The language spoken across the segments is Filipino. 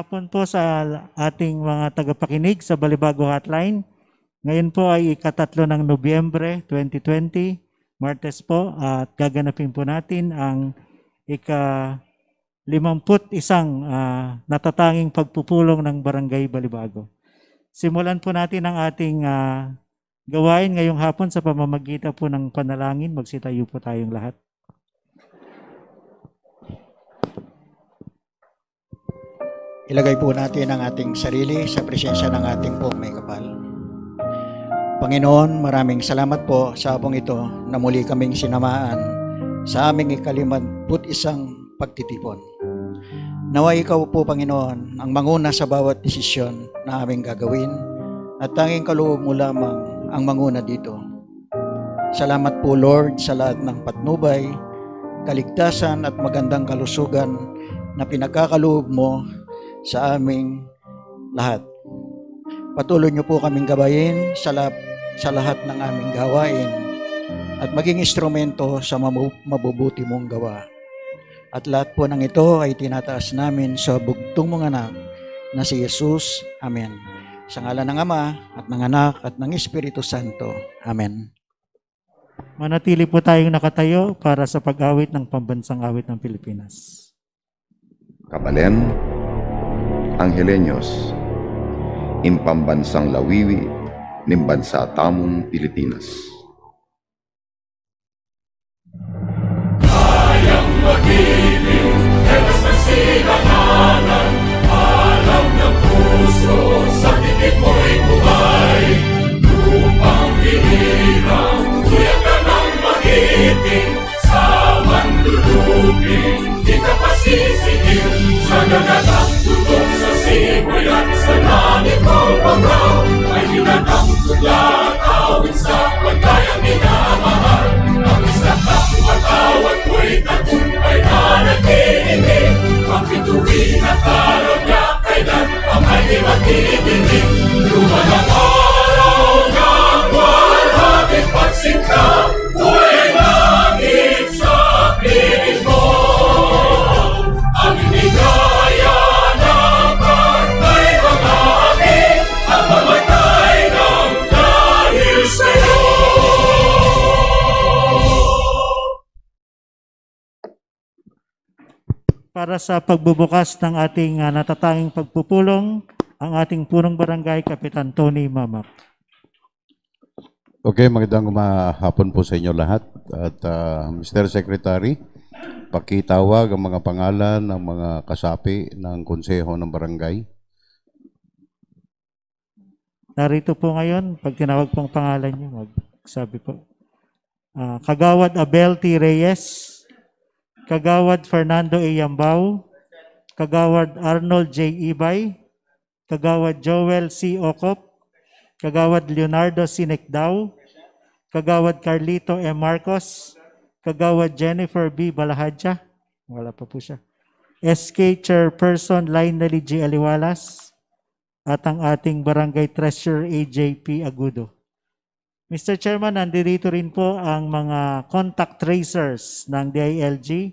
hapon po sa ating mga tagapakinig sa Balibago Hotline. Ngayon po ay ikatatlo ng Nobyembre 2020, Martes po, at gaganapin po natin ang ika limamput isang uh, natatanging pagpupulong ng Barangay Balibago. Simulan po natin ang ating uh, gawain ngayong hapon sa pamamagitan po ng panalangin. Magsitayo po tayong lahat. Ilagay po natin ang ating sarili sa presensya ng ating pong may kapal. Panginoon, maraming salamat po sa abong ito na muli kaming sinamaan sa aming ikalimamput isang pagtitipon. Nawa ikaw po, Panginoon, ang manguna sa bawat desisyon na aming gagawin at tanging kaloob mo lamang ang manguna dito. Salamat po, Lord, sa lahat ng patnubay, kaligtasan at magandang kalusugan na pinagkakaloob mo sa aming lahat. Patuloy niyo po kaming gabayin sa, la- sa lahat ng aming gawain at maging instrumento sa mabubuti mong gawa. At lahat po ng ito ay tinataas namin sa bugtong mong anak na si Jesus. Amen. Sa ngalan ng Ama at ng Anak at ng Espiritu Santo. Amen. Manatili po tayong nakatayo para sa pag-awit ng pambansang awit ng Pilipinas. Kabalen, Angheleños, impambansang lawiwi ng bansa tamong Pilipinas. Kayang magiliw, helas ng sinanganan, alam ng puso, sa titik mo'y buhay, lupang pinirang, kuya ka ng magiting, sa mandulupin, di ka pasisitin, sa nanatang Sibuyat sa langit o pangraw Ay hinanang tudlat Awit sa pagkayang minamahal Ang isa't at matawag ko'y tagumpay na nagkihinig Ang bituin at araw niya Kailan ang ay di matitinig Lumalang araw niya Walhapit pagsinta Buhay para sa pagbubukas ng ating uh, natatanging pagpupulong ang ating punong barangay, Kapitan Tony Mamak. Okay, magandang hapon po sa inyo lahat. At uh, ah, Mr. Secretary, pakitawag ang mga pangalan ng mga kasapi ng konseho ng barangay. Narito po ngayon, pag tinawag pong pangalan niyo, magsabi po. Uh, Kagawad Abel T. Reyes. Kagawad Fernando A. Yambao, Kagawad Arnold J. Ibay, Kagawad Joel C. Okop, Kagawad Leonardo Sinekdaw, Kagawad Carlito M. Marcos, Kagawad Jennifer B. Balahadja, wala pa po siya, SK Chairperson Lionel J. Aliwalas, at ang ating Barangay Treasurer A.J.P. Agudo. Mr. Chairman, nandito rin po ang mga contact tracers ng DILG.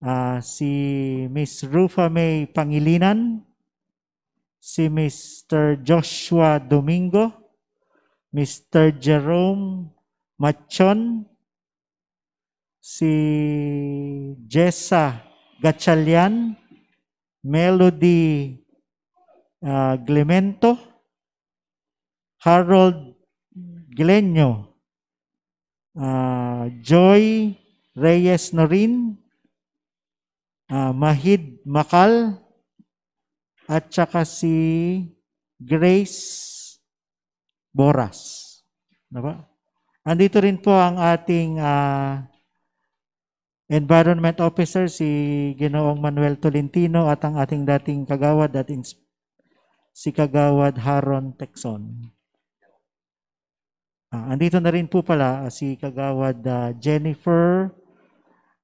Uh, ah, si Ms. Rufa May Pangilinan, si Mr. Joshua Domingo, Mr. Jerome Machon, si Jessa Gachalian, Melody uh, Glemento, Harold Glenyo, uh, ah, Joy Reyes Norin, uh, Mahid Makal, at saka si Grace Boras. Diba? Andito rin po ang ating uh, Environment Officer, si Ginoong Manuel Tolentino at ang ating dating kagawad at si Kagawad Haron Texon. Uh, andito na rin po pala ah, si Kagawad uh, Jennifer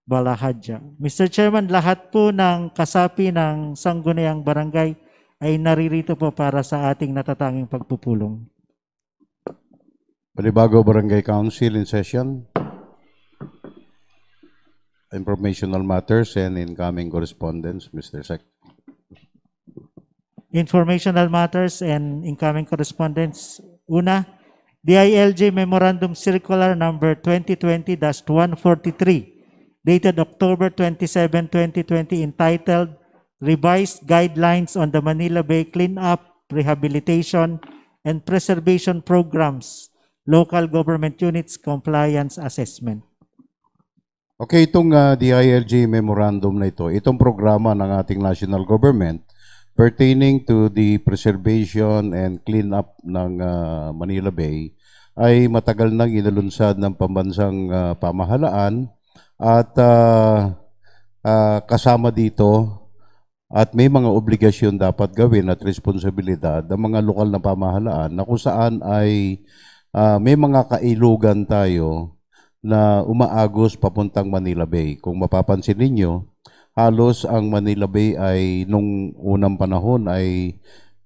Balahadja. Mr. Chairman, lahat po ng kasapi ng Sangguniang Barangay ay naririto po para sa ating natatanging pagpupulong. Panibago Barangay Council in session. Informational matters and incoming correspondence, Mr. Sec. Informational matters and incoming correspondence. Una, DILJ Memorandum Circular Number 2020-143, dated October 27, 2020, entitled Revised Guidelines on the Manila Bay Cleanup, Rehabilitation, and Preservation Programs, Local Government Units Compliance Assessment. Okay, itong uh, ah, DILG memorandum na ito, itong programa ng ating national government pertaining to the preservation and cleanup ng uh, Manila Bay ay matagal nang inalunsad ng pambansang uh, pamahalaan at uh, uh, kasama dito at may mga obligasyon dapat gawin at responsibilidad ng mga lokal na pamahalaan na kung saan ay uh, may mga kailugan tayo na umaagos papuntang Manila Bay. Kung mapapansin ninyo, halos ang Manila Bay ay nung unang panahon ay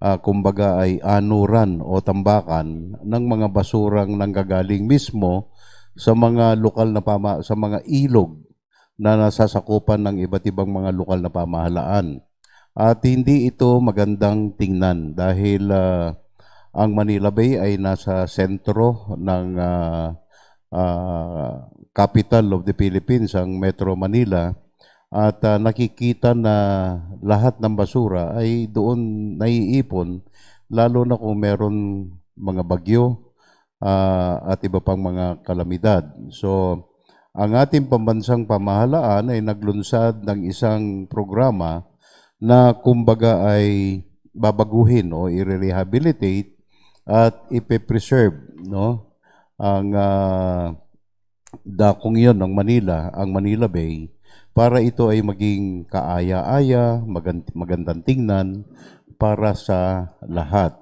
uh, kumbaga ay anuran o tambakan ng mga basurang nanggagaling mismo sa mga lokal na pama sa mga ilog na nasasakupan ng iba't ibang mga lokal na pamahalaan. At hindi ito magandang tingnan dahil uh, ang Manila Bay ay nasa sentro ng uh, uh, capital of the Philippines, ang Metro Manila at uh, nakikita na lahat ng basura ay doon naiipon lalo na kung meron mga bagyo uh, at iba pang mga kalamidad. So, ang ating pambansang pamahalaan ay naglunsad ng isang programa na kumbaga ay babaguhin o i-rehabilitate at ipe-preserve no ang uh, dakong 'yon ng Manila, ang Manila Bay para ito ay maging kaaya-aya, magandang tingnan para sa lahat.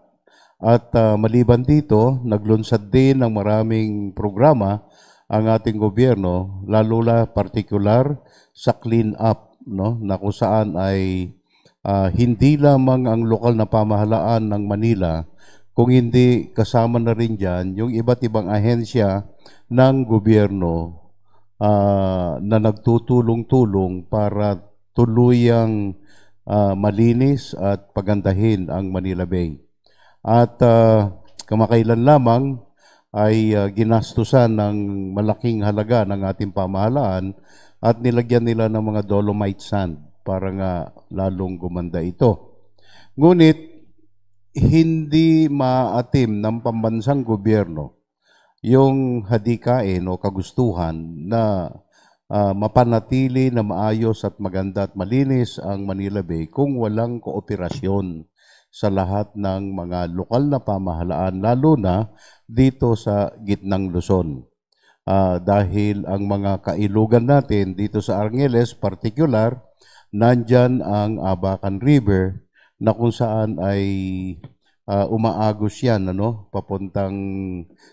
At uh, maliban dito, naglunsad din ng maraming programa ang ating gobyerno, lalo na particular sa clean up, no? na kung saan ay uh, hindi lamang ang lokal na pamahalaan ng Manila, kung hindi kasama na rin dyan yung iba't ibang ahensya ng gobyerno uh, na nagtutulong-tulong para tuluyang uh, malinis at pagandahin ang Manila Bay. At uh, kamakailan lamang ay uh, ginastusan ng malaking halaga ng ating pamahalaan at nilagyan nila ng mga dolomite sand para nga lalong gumanda ito. Ngunit hindi maatim ng pambansang gobyerno yung hadikain o kagustuhan na uh, mapanatili na maayos at maganda at malinis ang Manila Bay kung walang kooperasyon sa lahat ng mga lokal na pamahalaan, lalo na dito sa gitnang Luzon. Uh, dahil ang mga kailugan natin dito sa Arngeles, particular, nandyan ang Abacan River na kung saan ay uh, umaagos yan, ano, papuntang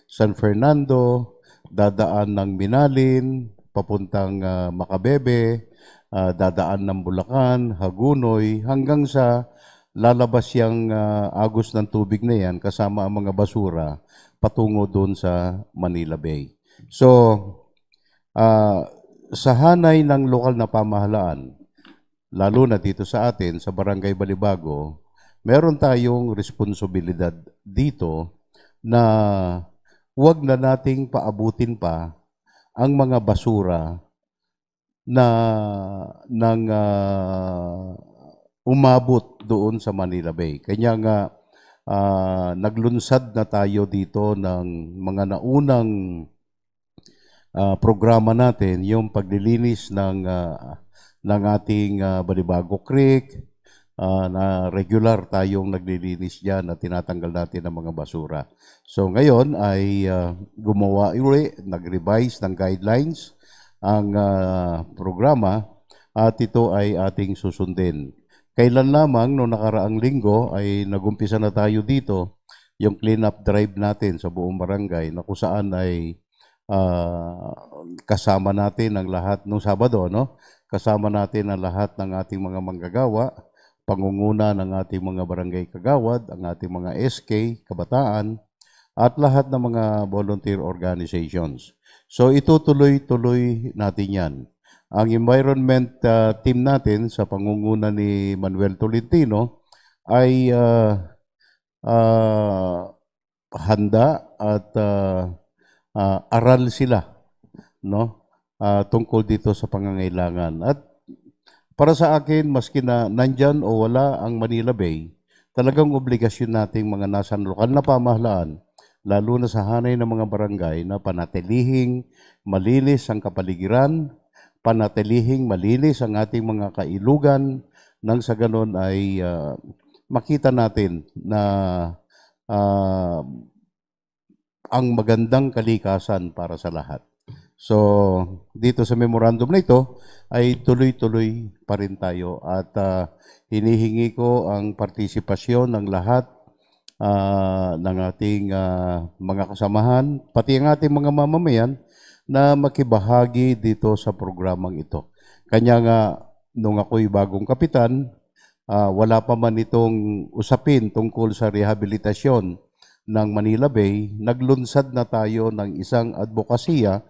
San Fernando, dadaan ng Minalin, papuntang uh, Makabebe, uh, dadaan ng Bulacan, Hagunoy, hanggang sa lalabas yung uh, agos ng tubig na yan kasama ang mga basura patungo doon sa Manila Bay. So, uh, sa hanay ng lokal na pamahalaan, lalo na dito sa atin, sa Barangay Balibago, meron tayong responsibilidad dito na wag na nating paabutin pa ang mga basura na nang uh, umabot doon sa Manila Bay. Kanya nga uh, naglunsad na tayo dito ng mga naunang uh, programa natin, yung paglilinis ng uh, ng ating uh, Balibago Creek, uh, na regular tayong naglilinis dyan na tinatanggal natin ang mga basura. So ngayon ay uh, gumawa uli, nag-revise ng guidelines ang uh, programa at ito ay ating susundin. Kailan lamang no nakaraang linggo ay nagumpisa na tayo dito yung clean up drive natin sa buong barangay na kung saan ay uh, kasama natin ang lahat nung Sabado no kasama natin ang lahat ng ating mga manggagawa pangunguna ng ating mga barangay kagawad, ang ating mga SK, kabataan, at lahat ng mga volunteer organizations. So itutuloy-tuloy natin yan. Ang environment uh, team natin sa pangunguna ni Manuel Tolentino ay uh, uh, handa at uh, uh, aral sila no uh, tungkol dito sa pangangailangan at para sa akin, maski na nandyan o wala ang Manila Bay, talagang obligasyon nating mga nasa lokal na pamahalaan, lalo na sa hanay ng mga barangay na panatilihing malinis ang kapaligiran, panatilihing malinis ang ating mga kailugan, nang sa ganon ay uh, makita natin na uh, ang magandang kalikasan para sa lahat. So, dito sa memorandum na ito, ay tuloy-tuloy pa rin tayo at uh, hinihingi ko ang partisipasyon ng lahat uh, ng ating uh, mga kasamahan, pati ang ating mga mamamayan na makibahagi dito sa programang ito. Kanya nga, nung ako'y bagong kapitan, uh, wala pa man itong usapin tungkol sa rehabilitasyon ng Manila Bay, naglunsad na tayo ng isang advokasya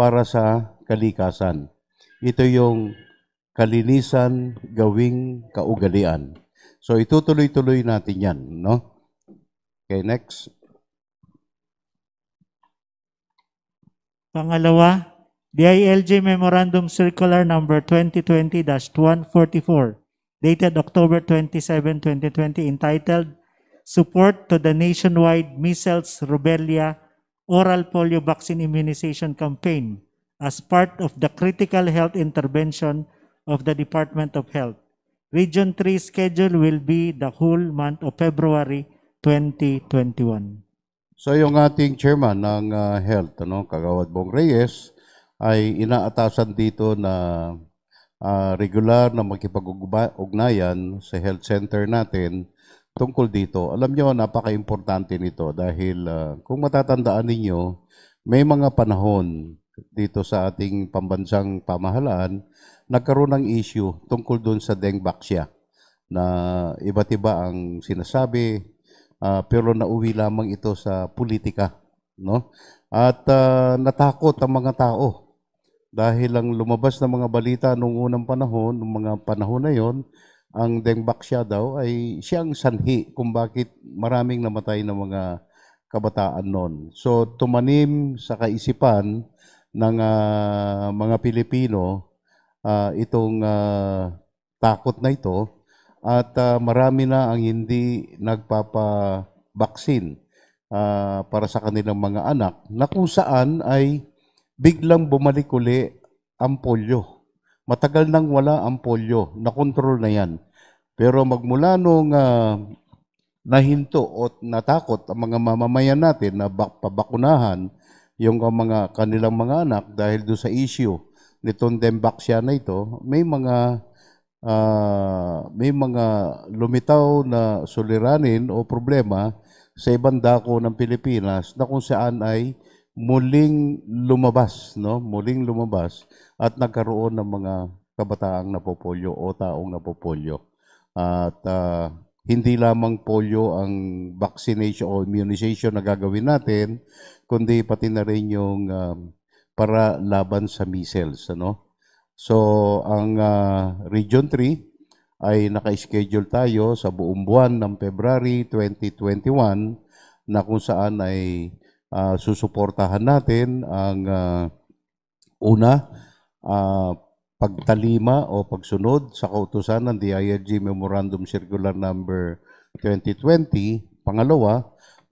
para sa kalikasan. Ito yung kalinisan gawing kaugalian. So itutuloy-tuloy natin 'yan, no? Okay, next. Pangalawa, DILG Memorandum Circular Number 2020-144, dated October 27, 2020, entitled Support to the Nationwide Measles Rubella oral polio vaccine immunization campaign as part of the critical health intervention of the Department of Health. Region 3 schedule will be the whole month of February 2021. So yung ating chairman ng uh, health, ano, Kagawad Bong Reyes, ay inaatasan dito na uh, regular na makipag-ugnayan sa health center natin tungkol dito. Alam nyo, napaka-importante nito dahil uh, kung matatandaan ninyo, may mga panahon dito sa ating pambansang pamahalaan, nagkaroon ng issue tungkol doon sa dengbaksya na iba't iba ang sinasabi, uh, pero nauwi lamang ito sa politika. No? At uh, natakot ang mga tao dahil ang lumabas na mga balita noong unang panahon, noong mga panahon na yon, ang Deng siya daw ay siyang sanhi kung bakit maraming namatay ng mga kabataan noon. So tumanim sa kaisipan ng uh, mga Pilipino uh, itong uh, takot na ito at uh, marami na ang hindi nagpapabaksin uh, para sa kanilang mga anak na kung saan ay biglang bumalik uli ang polio. Matagal nang wala ang polio, nakontrol na yan. Pero magmula nung uh, nahinto o natakot ang mga mamamayan natin na bak- pabakunahan yung mga kanilang mga anak dahil do sa issue nitong dembaksya na ito, may mga uh, may mga lumitaw na suliranin o problema sa ibang dako ng Pilipinas na kung saan ay muling lumabas, no? Muling lumabas at nagkaroon ng mga kabataang napopolyo o taong napopolyo. At uh, hindi lamang polio ang vaccination o immunization na gagawin natin, kundi pati na rin yung um, para laban sa measles, ano? So, ang uh, Region 3 ay naka-schedule tayo sa buong buwan ng February 2021 na kung saan ay uh, susuportahan natin ang uh, una uh, pagtalima o pagsunod sa kautusan ng DILG Memorandum Circular Number 2020. Pangalawa,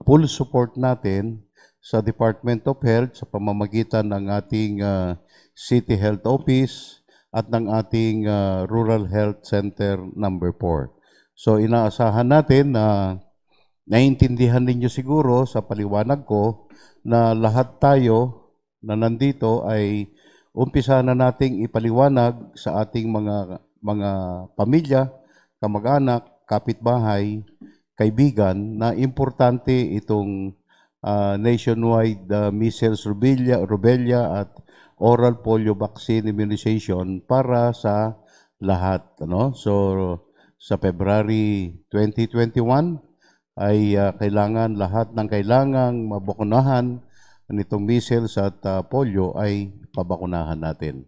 full support natin sa Department of Health sa pamamagitan ng ating uh, City Health Office at ng ating uh, Rural Health Center number 4. So inaasahan natin na uh, Naiintindihan ninyo siguro sa paliwanag ko na lahat tayo na nandito ay umpisa na nating ipaliwanag sa ating mga mga pamilya, kamag-anak, kapitbahay, kaibigan na importante itong uh, nationwide uh, measles rubella, rubella at oral polio vaccine immunization para sa lahat ano so sa February 2021 ay uh, kailangan lahat ng kailangang mabakunahan nitong measles at uh, polio ay pabakunahan natin.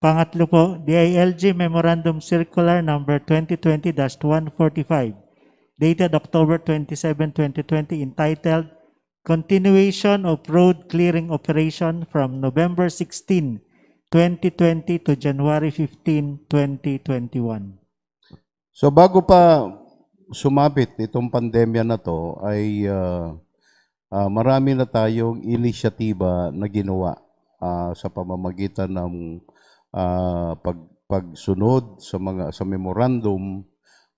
Pangatlo po, DILG Memorandum Circular Number 2020-145 dated October 27, 2020 entitled Continuation of Road Clearing Operation from November 16, 2020 to January 15, 2021. So bago pa sumabit nitong pandemya na to ay uh, uh, marami na tayong inisyatiba na ginawa uh, sa pamamagitan ng uh, pag pagsunod sa mga sa memorandum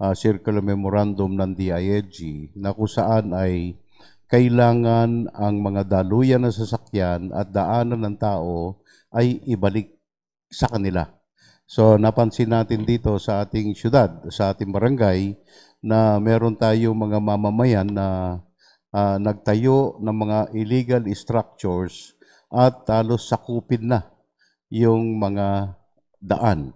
uh, circular memorandum ng DILG na kung saan ay kailangan ang mga daluyan na sasakyan at daanan ng tao ay ibalik sa kanila. So napansin natin dito sa ating syudad, sa ating barangay, na meron tayo mga mamamayan na uh, nagtayo ng mga illegal structures at talos sakupin na yung mga daan.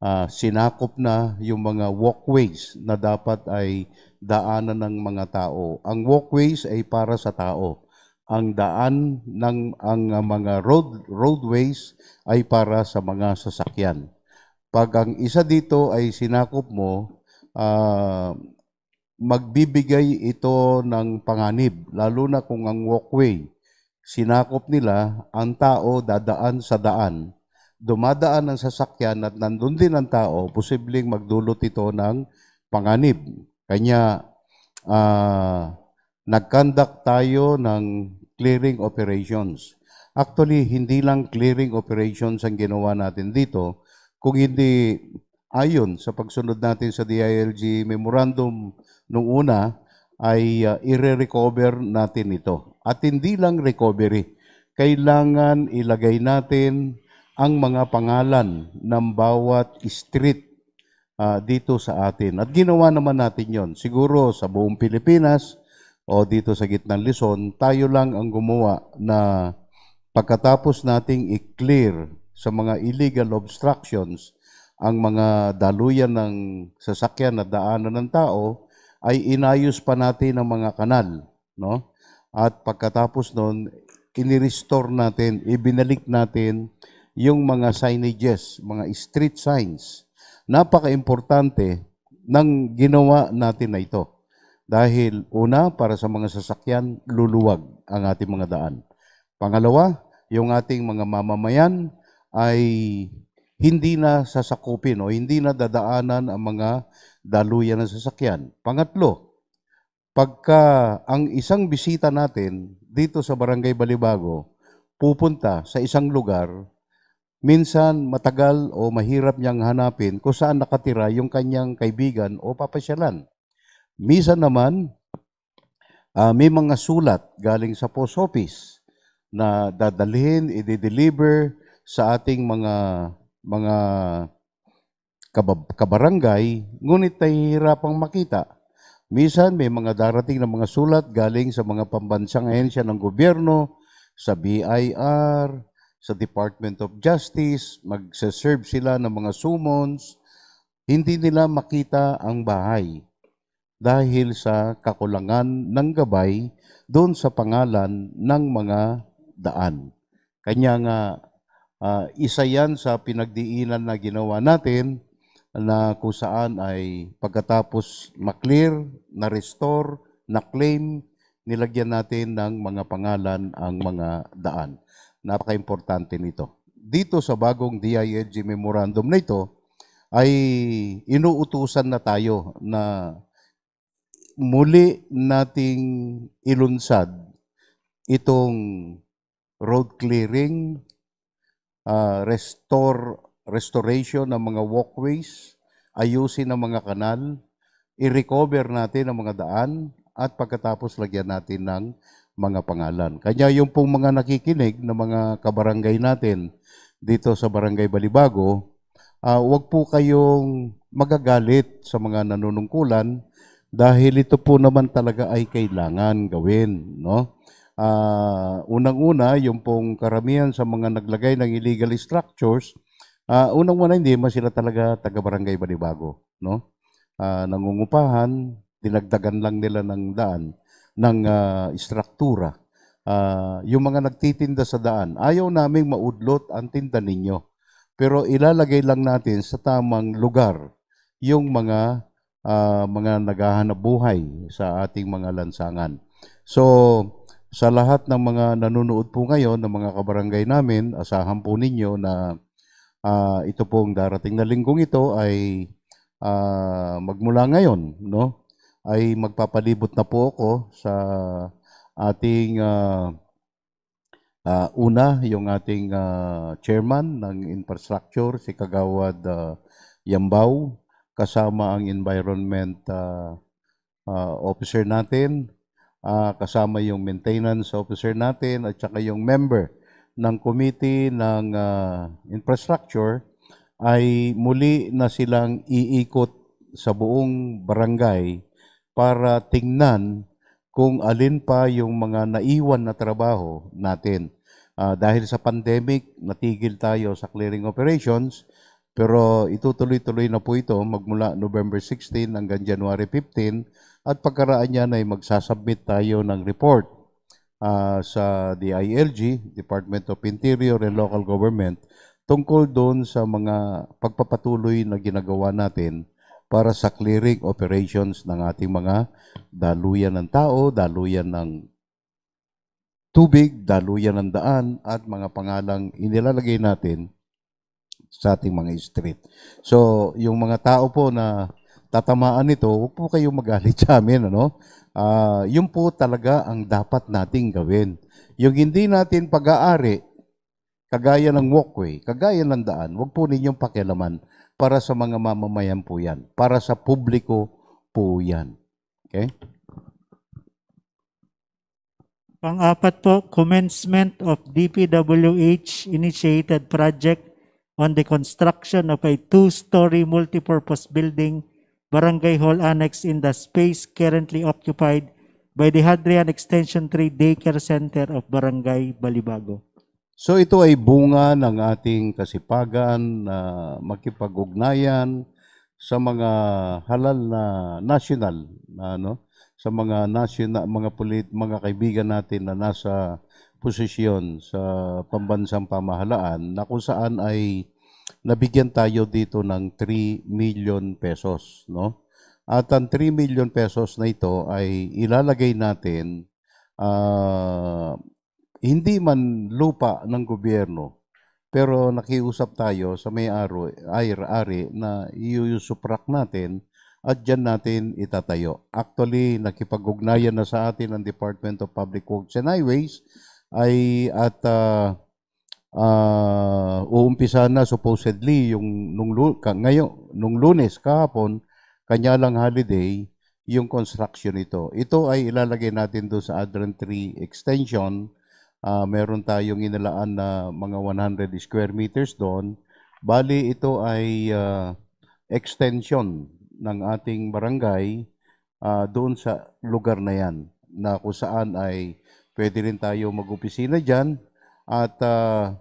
Uh, sinakop na yung mga walkways na dapat ay daanan ng mga tao. Ang walkways ay para sa tao ang daan ng ang mga road roadways ay para sa mga sasakyan. Pag ang isa dito ay sinakop mo, uh, magbibigay ito ng panganib, lalo na kung ang walkway sinakop nila, ang tao dadaan sa daan. Dumadaan ang sasakyan at nandun din ang tao, posibleng magdulot ito ng panganib. Kanya, uh, ah, nag tayo ng clearing operations. Actually, hindi lang clearing operations ang ginawa natin dito, kung hindi ayon sa pagsunod natin sa DILG memorandum nung una, ay uh, i-recover natin ito. At hindi lang recovery, kailangan ilagay natin ang mga pangalan ng bawat street uh, dito sa atin. At ginawa naman natin yon Siguro sa buong Pilipinas, o dito sa gitnang lison, tayo lang ang gumawa na pagkatapos nating i-clear sa mga illegal obstructions ang mga daluyan ng sasakyan na daanan ng tao, ay inayos pa natin ang mga kanal. No? At pagkatapos nun, inirestore natin, ibinalik natin yung mga signages, mga street signs. Napaka-importante ng ginawa natin na ito. Dahil una, para sa mga sasakyan, luluwag ang ating mga daan. Pangalawa, yung ating mga mamamayan ay hindi na sasakupin o hindi na dadaanan ang mga daluyan ng sasakyan. Pangatlo, pagka ang isang bisita natin dito sa Barangay Balibago pupunta sa isang lugar, minsan matagal o mahirap niyang hanapin kung saan nakatira yung kanyang kaibigan o papasyalan. Misa naman, uh, may mga sulat galing sa post office na dadalhin, i-deliver sa ating mga mga kabab- kabarangay, ngunit nahihirapang makita. Misan may mga darating na mga sulat galing sa mga pambansang ahensya ng gobyerno, sa BIR, sa Department of Justice, magseserve sila ng mga summons, hindi nila makita ang bahay dahil sa kakulangan ng gabay doon sa pangalan ng mga daan. Kanya nga uh, isa yan sa pinagdiinan na ginawa natin na kung saan ay pagkatapos maklear, na-restore, na-claim, nilagyan natin ng mga pangalan ang mga daan. Napaka-importante nito. Dito sa bagong DILG memorandum na ito, ay inuutusan na tayo na muli nating ilunsad itong road clearing, uh, restore, restoration ng mga walkways, ayusin ang mga kanal, i-recover natin ang mga daan, at pagkatapos lagyan natin ng mga pangalan. Kanya yung pong mga nakikinig na mga kabarangay natin dito sa Barangay Balibago, uh, ah, wag po kayong magagalit sa mga nanunungkulan dahil ito po naman talaga ay kailangan gawin, no? Uh, unang-una, yung pong karamihan sa mga naglagay ng illegal structures, uh, unang-una hindi man sila talaga taga-barangay Balibago, no? Uh, nangungupahan, dinagdagan lang nila ng daan, ng uh, struktura. Uh, yung mga nagtitinda sa daan, ayaw naming maudlot ang tinda ninyo. Pero ilalagay lang natin sa tamang lugar yung mga uh, mga naghahanap buhay sa ating mga lansangan. So, sa lahat ng mga nanonood po ngayon ng mga kabarangay namin, asahan po ninyo na uh, ito pong darating na linggong ito ay uh, magmula ngayon, no? Ay magpapalibot na po ako sa ating uh, uh, una yung ating uh, chairman ng infrastructure si Kagawad uh, Yambaw kasama ang environment uh, uh, officer natin, uh, kasama yung maintenance officer natin at saka yung member ng committee ng uh, infrastructure ay muli na silang iikot sa buong barangay para tingnan kung alin pa yung mga naiwan na trabaho natin. Uh, dahil sa pandemic, natigil tayo sa clearing operations pero itutuloy-tuloy na po ito magmula November 16 hanggang January 15 at pagkaraan niyan ay magsasubmit tayo ng report uh, sa DILG, Department of Interior and Local Government tungkol doon sa mga pagpapatuloy na ginagawa natin para sa clearing operations ng ating mga daluyan ng tao, daluyan ng tubig, daluyan ng daan at mga pangalang inilalagay natin sa ating mga street. So, yung mga tao po na tatamaan nito, huwag po kayong magalit sa amin. Ano? Uh, yun po talaga ang dapat nating gawin. Yung hindi natin pag-aari, kagaya ng walkway, kagaya ng daan, huwag po ninyong pakialaman para sa mga mamamayan po yan. Para sa publiko po yan. Okay? Pang-apat po, commencement of DPWH initiated project on the construction of a two-story multipurpose building, Barangay Hall Annex in the space currently occupied by the Hadrian Extension 3 Daycare Center of Barangay Balibago. So ito ay bunga ng ating kasipagan na uh, makipag-ugnayan sa mga halal na national na ano sa mga national mga polit mga kaibigan natin na nasa posisyon sa pambansang pamahalaan na kung saan ay nabigyan tayo dito ng 3 million pesos, no? At ang 3 million pesos na ito ay ilalagay natin uh, hindi man lupa ng gobyerno, pero nakiusap tayo sa may aro, ari na iusuprak natin at dyan natin itatayo. Actually, nakipag-ugnayan na sa atin ang Department of Public Works and Highways ay at uh, uh, uumpisa na supposedly yung nung ngayon nung Lunes kahapon kanya lang holiday yung construction ito. Ito ay ilalagay natin do sa Adran 3 extension. Uh, meron tayong inilaan na mga 100 square meters doon. Bali ito ay uh, extension ng ating barangay uh, doon sa lugar na yan na kung saan ay Pwede rin tayo mag-opisina dyan at uh,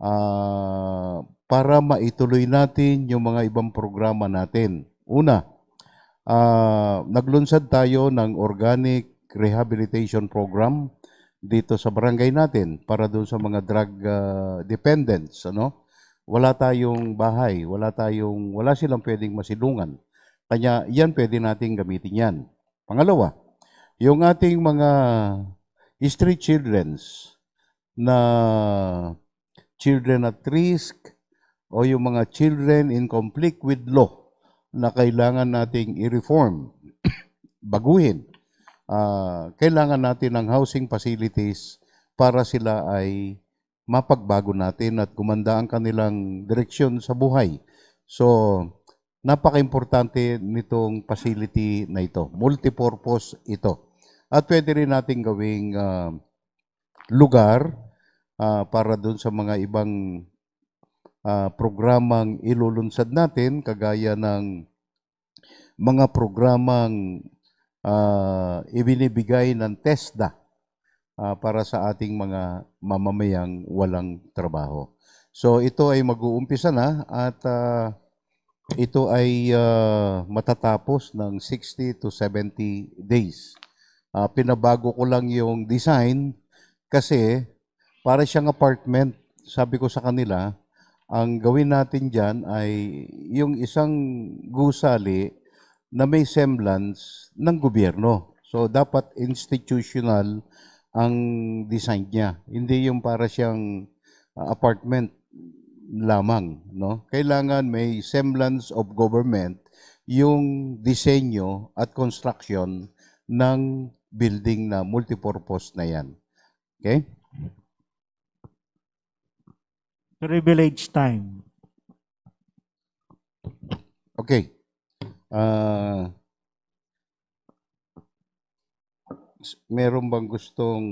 uh, para maituloy natin yung mga ibang programa natin. Una, uh, naglunsad tayo ng organic rehabilitation program dito sa barangay natin para doon sa mga drug uh, dependents ano wala tayong bahay wala tayong wala silang pwedeng masilungan kanya yan pwede nating gamitin yan pangalawa yung ating mga street children's na children at risk o yung mga children in conflict with law na kailangan nating i-reform, baguhin. Uh, kailangan natin ng housing facilities para sila ay mapagbago natin at gumanda ang kanilang direksyon sa buhay. So, napaka-importante nitong facility na ito. Multipurpose ito. At pwede rin nating gawing uh, lugar uh, para doon sa mga ibang uh, programang ilulunsad natin, kagaya ng mga programang uh, ibinibigay ng TESDA uh, para sa ating mga mamamayang walang trabaho. So ito ay mag-uumpisa na at uh, ito ay uh, matatapos ng 60 to 70 days. Uh, pinabago ko lang yung design kasi para siyang apartment. Sabi ko sa kanila, ang gawin natin dyan ay yung isang gusali na may semblance ng gobyerno. So, dapat institutional ang design niya. Hindi yung para siyang ah, apartment lamang. No? Kailangan may semblance of government yung disenyo at construction ng building na multipurpose na yan. Okay? Privilege time. Okay. Uh, meron bang gustong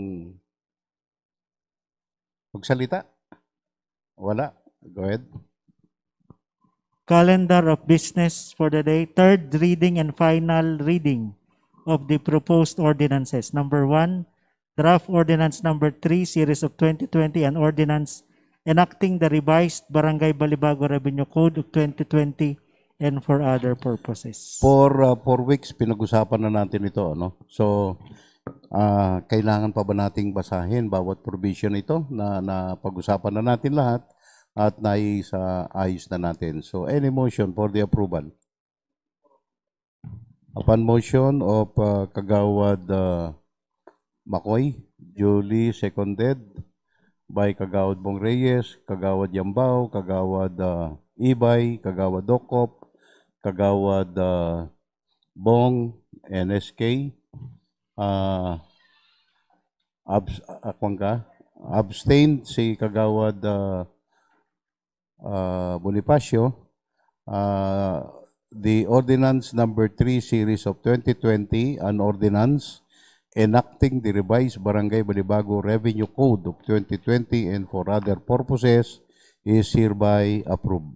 magsalita? Wala. Go ahead. Calendar of business for the day. Third reading and final reading of the proposed ordinances. Number one, draft ordinance number three, series of 2020, an ordinance enacting the revised Barangay Balibago Revenue Code of 2020 and for other purposes. For uh, four weeks, pinag-usapan na natin ito. Ano? So, uh, kailangan pa ba nating basahin bawat provision ito na, na pag-usapan na natin lahat at naiisa ah, ayos na natin. So, any motion for the approval? Upon motion of uh, Kagawad uh, Makoy, duly seconded by Kagawad Bong Reyes, Kagawad Yambao, Kagawad uh, Ibay, Kagawad Dokop, Kagawad uh, Bong, NSK, uh, abs uh, ka, abstained si Kagawad uh, uh, Bonifacio, uh, the Ordinance Number 3 Series of 2020, an ordinance enacting the revised Barangay Balibago Revenue Code of 2020 and for other purposes is hereby approved.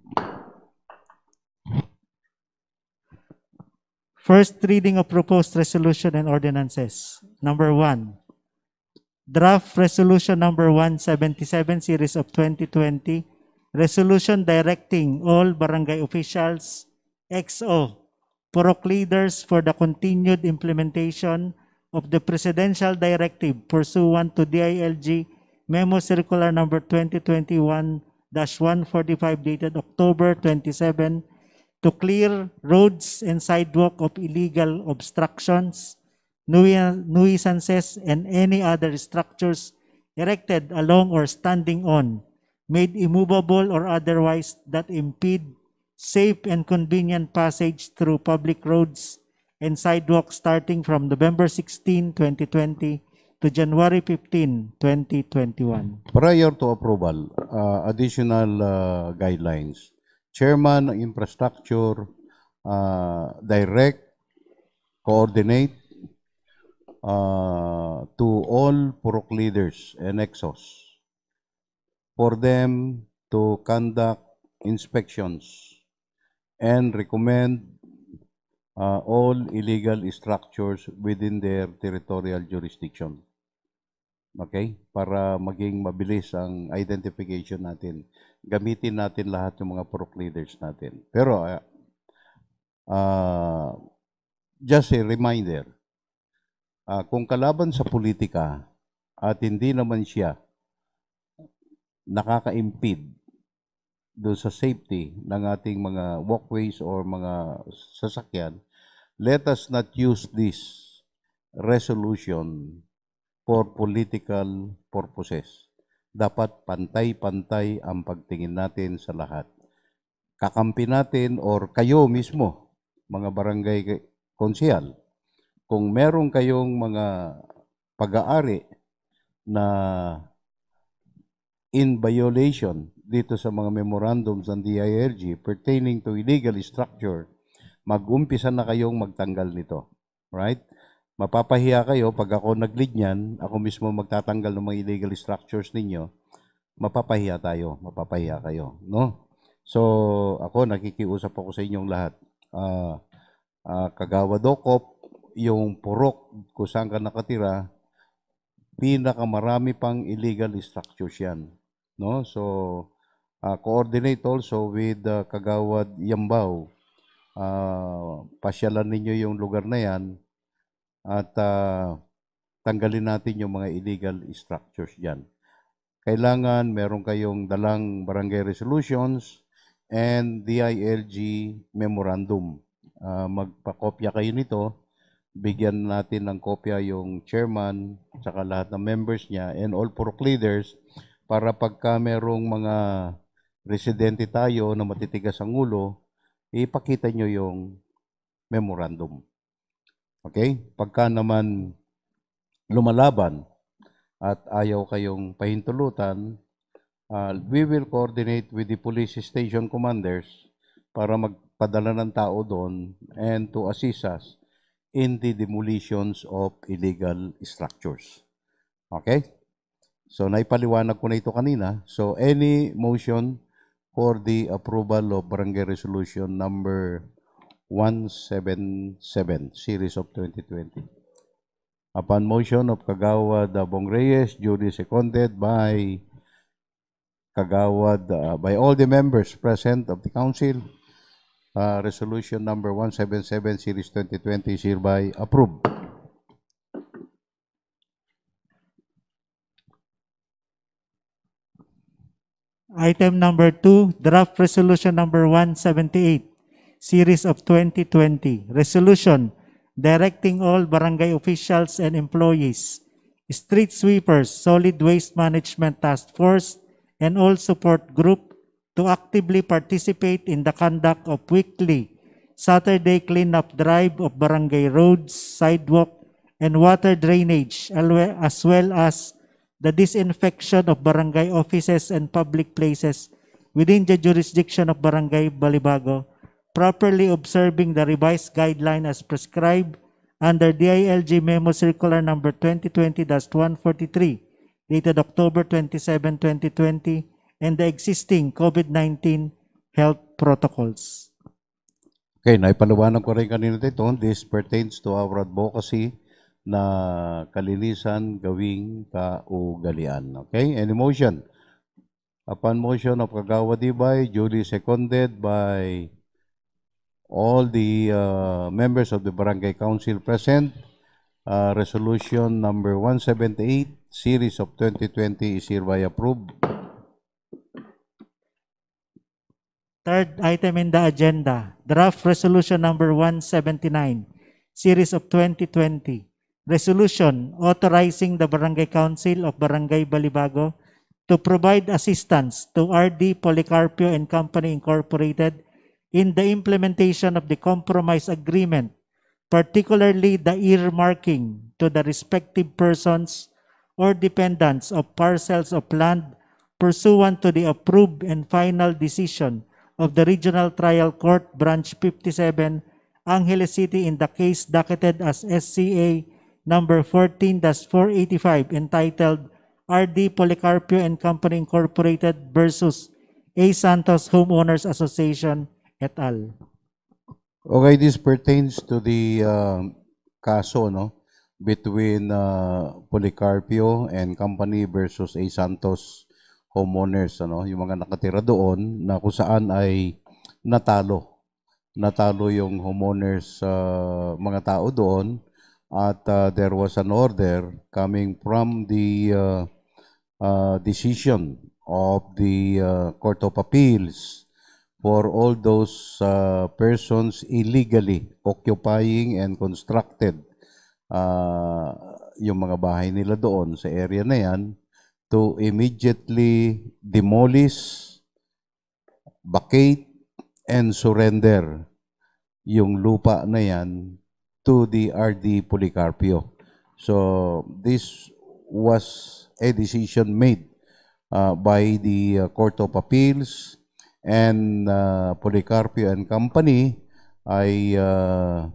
First reading of proposed resolution and ordinances. Number 1, Draft Resolution Number 177 Series of 2020, Resolution directing all barangay officials XO, PROC leaders for the continued implementation of the Presidential Directive pursuant to DILG Memo Circular Number 2021-145 dated October 27 to clear roads and sidewalk of illegal obstructions, nuisances, and any other structures erected along or standing on, made immovable or otherwise that impede safe and convenient passage through public roads and sidewalks starting from November 16, 2020 to January 15, 2021. Prior to approval, uh, additional uh, guidelines, Chairman Infrastructure uh, direct, coordinate uh, to all Purok leaders and EXOS for them to conduct inspections and recommend uh, all illegal structures within their territorial jurisdiction. Okay? Para maging mabilis ang identification natin. Gamitin natin lahat ng mga pro leaders natin. Pero, uh, uh, just a reminder, uh, kung kalaban sa politika at hindi naman siya nakaka-impede doon sa safety ng ating mga walkways or mga sasakyan, let us not use this resolution for political purposes. Dapat pantay-pantay ang pagtingin natin sa lahat. Kakampi natin or kayo mismo, mga barangay konsyal, kung meron kayong mga pag-aari na in violation dito sa mga memorandums ng DIRG pertaining to illegal structure, mag-umpisa na kayong magtanggal nito. Right? Mapapahiya kayo pag ako nag-lead niyan, ako mismo magtatanggal ng mga illegal structures ninyo, mapapahiya tayo, mapapahiya kayo, no? So, ako nakikiusap ako sa inyong lahat. Uh, uh, Kagawa Dokop, yung purok kung saan ka nakatira, pinakamarami pang illegal structures yan. No? So, uh, coordinate also with uh, Kagawad Yambao. Uh, pasyalan ninyo yung lugar na yan at uh, tanggalin natin yung mga illegal structures dyan. Kailangan meron kayong dalang barangay resolutions and DILG memorandum. Uh, magpakopya kayo nito. Bigyan natin ng kopya yung chairman, saka lahat ng members niya and all pro leaders para pagka merong mga residente tayo na matitigas ang ulo, ipakita nyo yung memorandum. Okay? Pagka naman lumalaban at ayaw kayong pahintulutan, uh, we will coordinate with the police station commanders para magpadala ng tao doon and to assist us in the demolitions of illegal structures. Okay? So, naipaliwanag ko na ito kanina. So, any motion for the approval of Barangay Resolution number 177, series of 2020. Upon motion of Kagawad uh, Bong Reyes, duly seconded by Kagawad, uh, by all the members present of the council, uh, resolution number 177, series 2020 is hereby approved. Item number 2, Draft Resolution number 178, Series of 2020. Resolution directing all barangay officials and employees, street sweepers, solid waste management task force, and all support group to actively participate in the conduct of weekly Saturday cleanup drive of barangay roads, sidewalk, and water drainage, as well as the disinfection of barangay offices and public places within the jurisdiction of Barangay Balibago, properly observing the revised guideline as prescribed under DILG Memo Circular Number 2020-143, dated October 27, 2020, and the existing COVID-19 health protocols. Okay, naipaliwanag ko rin kanina dito, this pertains to our advocacy na kalinisan gawing kaugalian. Okay? Any motion? Upon motion of Kagawa Dibay, duly seconded by all the uh, members of the Barangay Council present, uh, resolution number 178, series of 2020 is hereby approved. Third item in the agenda, draft resolution number 179, series of 2020 resolution authorizing the Barangay Council of Barangay Balibago to provide assistance to RD Policarpio and Company Incorporated in the implementation of the compromise agreement, particularly the earmarking to the respective persons or dependents of parcels of land pursuant to the approved and final decision of the Regional Trial Court Branch 57, Angeles City in the case docketed as SCA number 14-485 entitled R.D. Policarpio and Company Incorporated versus A. Santos Homeowners Association et al. Okay, this pertains to the uh, kaso no between uh, Policarpio and Company versus A. Santos homeowners ano, yung mga nakatira doon na kung saan ay natalo natalo yung homeowners uh, mga tao doon at uh, there was an order coming from the uh, uh, decision of the uh, Court of Appeals for all those uh, persons illegally occupying and constructed uh, yung mga bahay nila doon sa area na yan to immediately demolish, vacate, and surrender yung lupa na yan to the RD Policarpio. So this was a decision made uh, by the uh, Court of Appeals and uh, Policarpio and Company ay uh,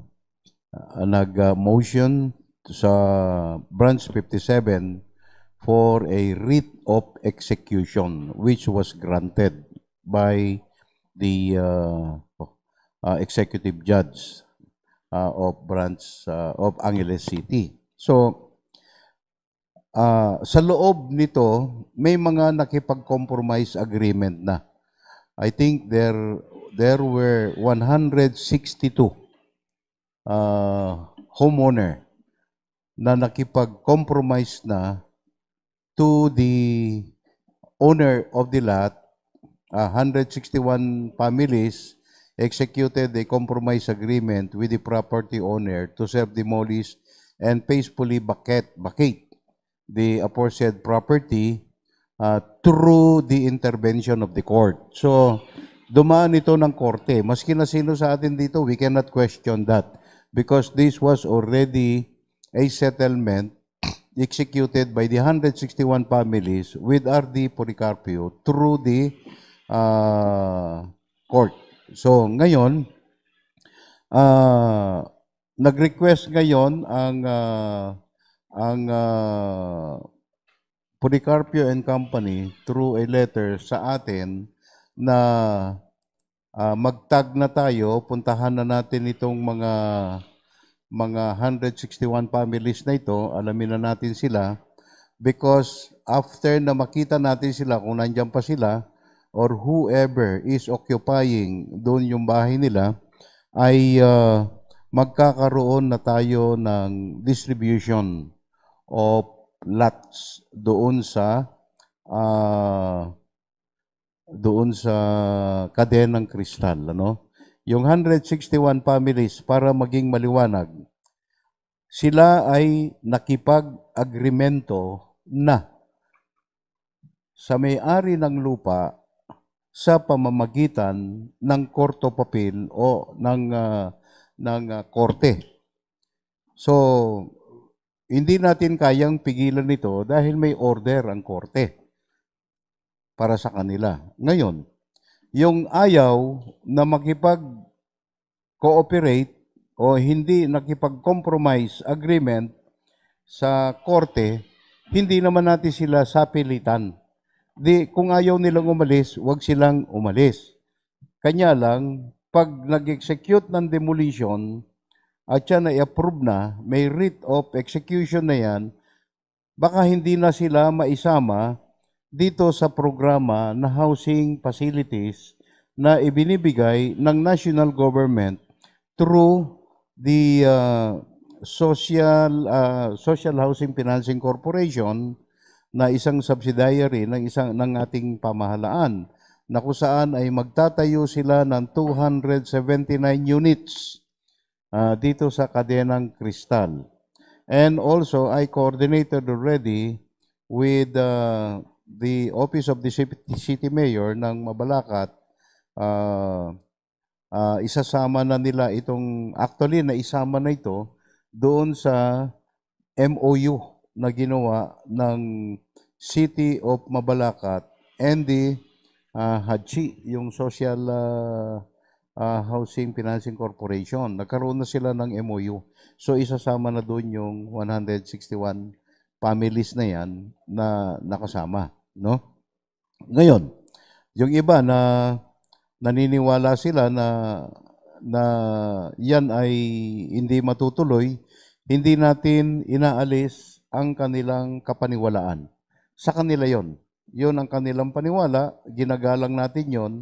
uh, nag-motion sa Branch 57 for a writ of execution which was granted by the uh, uh, executive judge uh, of branch uh, of Angeles City. So, uh, sa loob nito, may mga nakipag-compromise agreement na. I think there there were 162 uh, homeowner na nakipag-compromise na to the owner of the lot, uh, 161 families executed a compromise agreement with the property owner to self-demolish and peacefully vacate, vacate the aforesaid property uh, through the intervention of the court. So, dumaan ito ng korte. Maski na sino sa atin dito, we cannot question that because this was already a settlement executed by the 161 families with R.D. Policarpio through the uh, court. So ngayon, uh, nag-request ngayon ang uh, ang uh, Policarpio and Company through a letter sa atin na uh, magtag na tayo, puntahan na natin itong mga mga 161 families na ito, alamin na natin sila because after na makita natin sila kung nandiyan pa sila, or whoever is occupying doon yung bahay nila ay uh, magkakaroon na tayo ng distribution of lots doon sa uh, doon sa kadenang kristal ano yung 161 families para maging maliwanag sila ay nakipag-agreemento na sa may-ari ng lupa sa pamamagitan ng Court of o ng uh, ng uh, korte. So hindi natin kayang pigilan ito dahil may order ang korte para sa kanila. Ngayon, yung ayaw na makipag-cooperate o hindi nakipag-compromise agreement sa korte, hindi naman natin sila sapilitan. Di, kung ayaw nilang umalis, huwag silang umalis. Kanya lang, pag nag-execute ng demolition, at siya na-approve na, may writ of execution na yan, baka hindi na sila maisama dito sa programa na housing facilities na ibinibigay ng national government through the uh, Social uh, Social Housing Financing Corporation na isang subsidiary ng isang ng ating pamahalaan na kung saan ay magtatayo sila ng 279 units uh, dito sa kadenang kristal. And also, I coordinated already with uh, the Office of the City Mayor ng Mabalacat. Uh, ah, uh, isasama na nila itong, actually, naisama na ito doon sa MOU na ginawa ng City of Mabalacat and the uh, ah, Hachi, yung Social uh, uh, Housing Financing Corporation. Nagkaroon na sila ng MOU. So isasama na doon yung 161 families na yan na nakasama, no? Ngayon, yung iba na naniniwala sila na na yan ay hindi matutuloy, hindi natin inaalis ang kanilang kapaniwalaan. Sa kanila yon. Yon ang kanilang paniwala, ginagalang natin yon,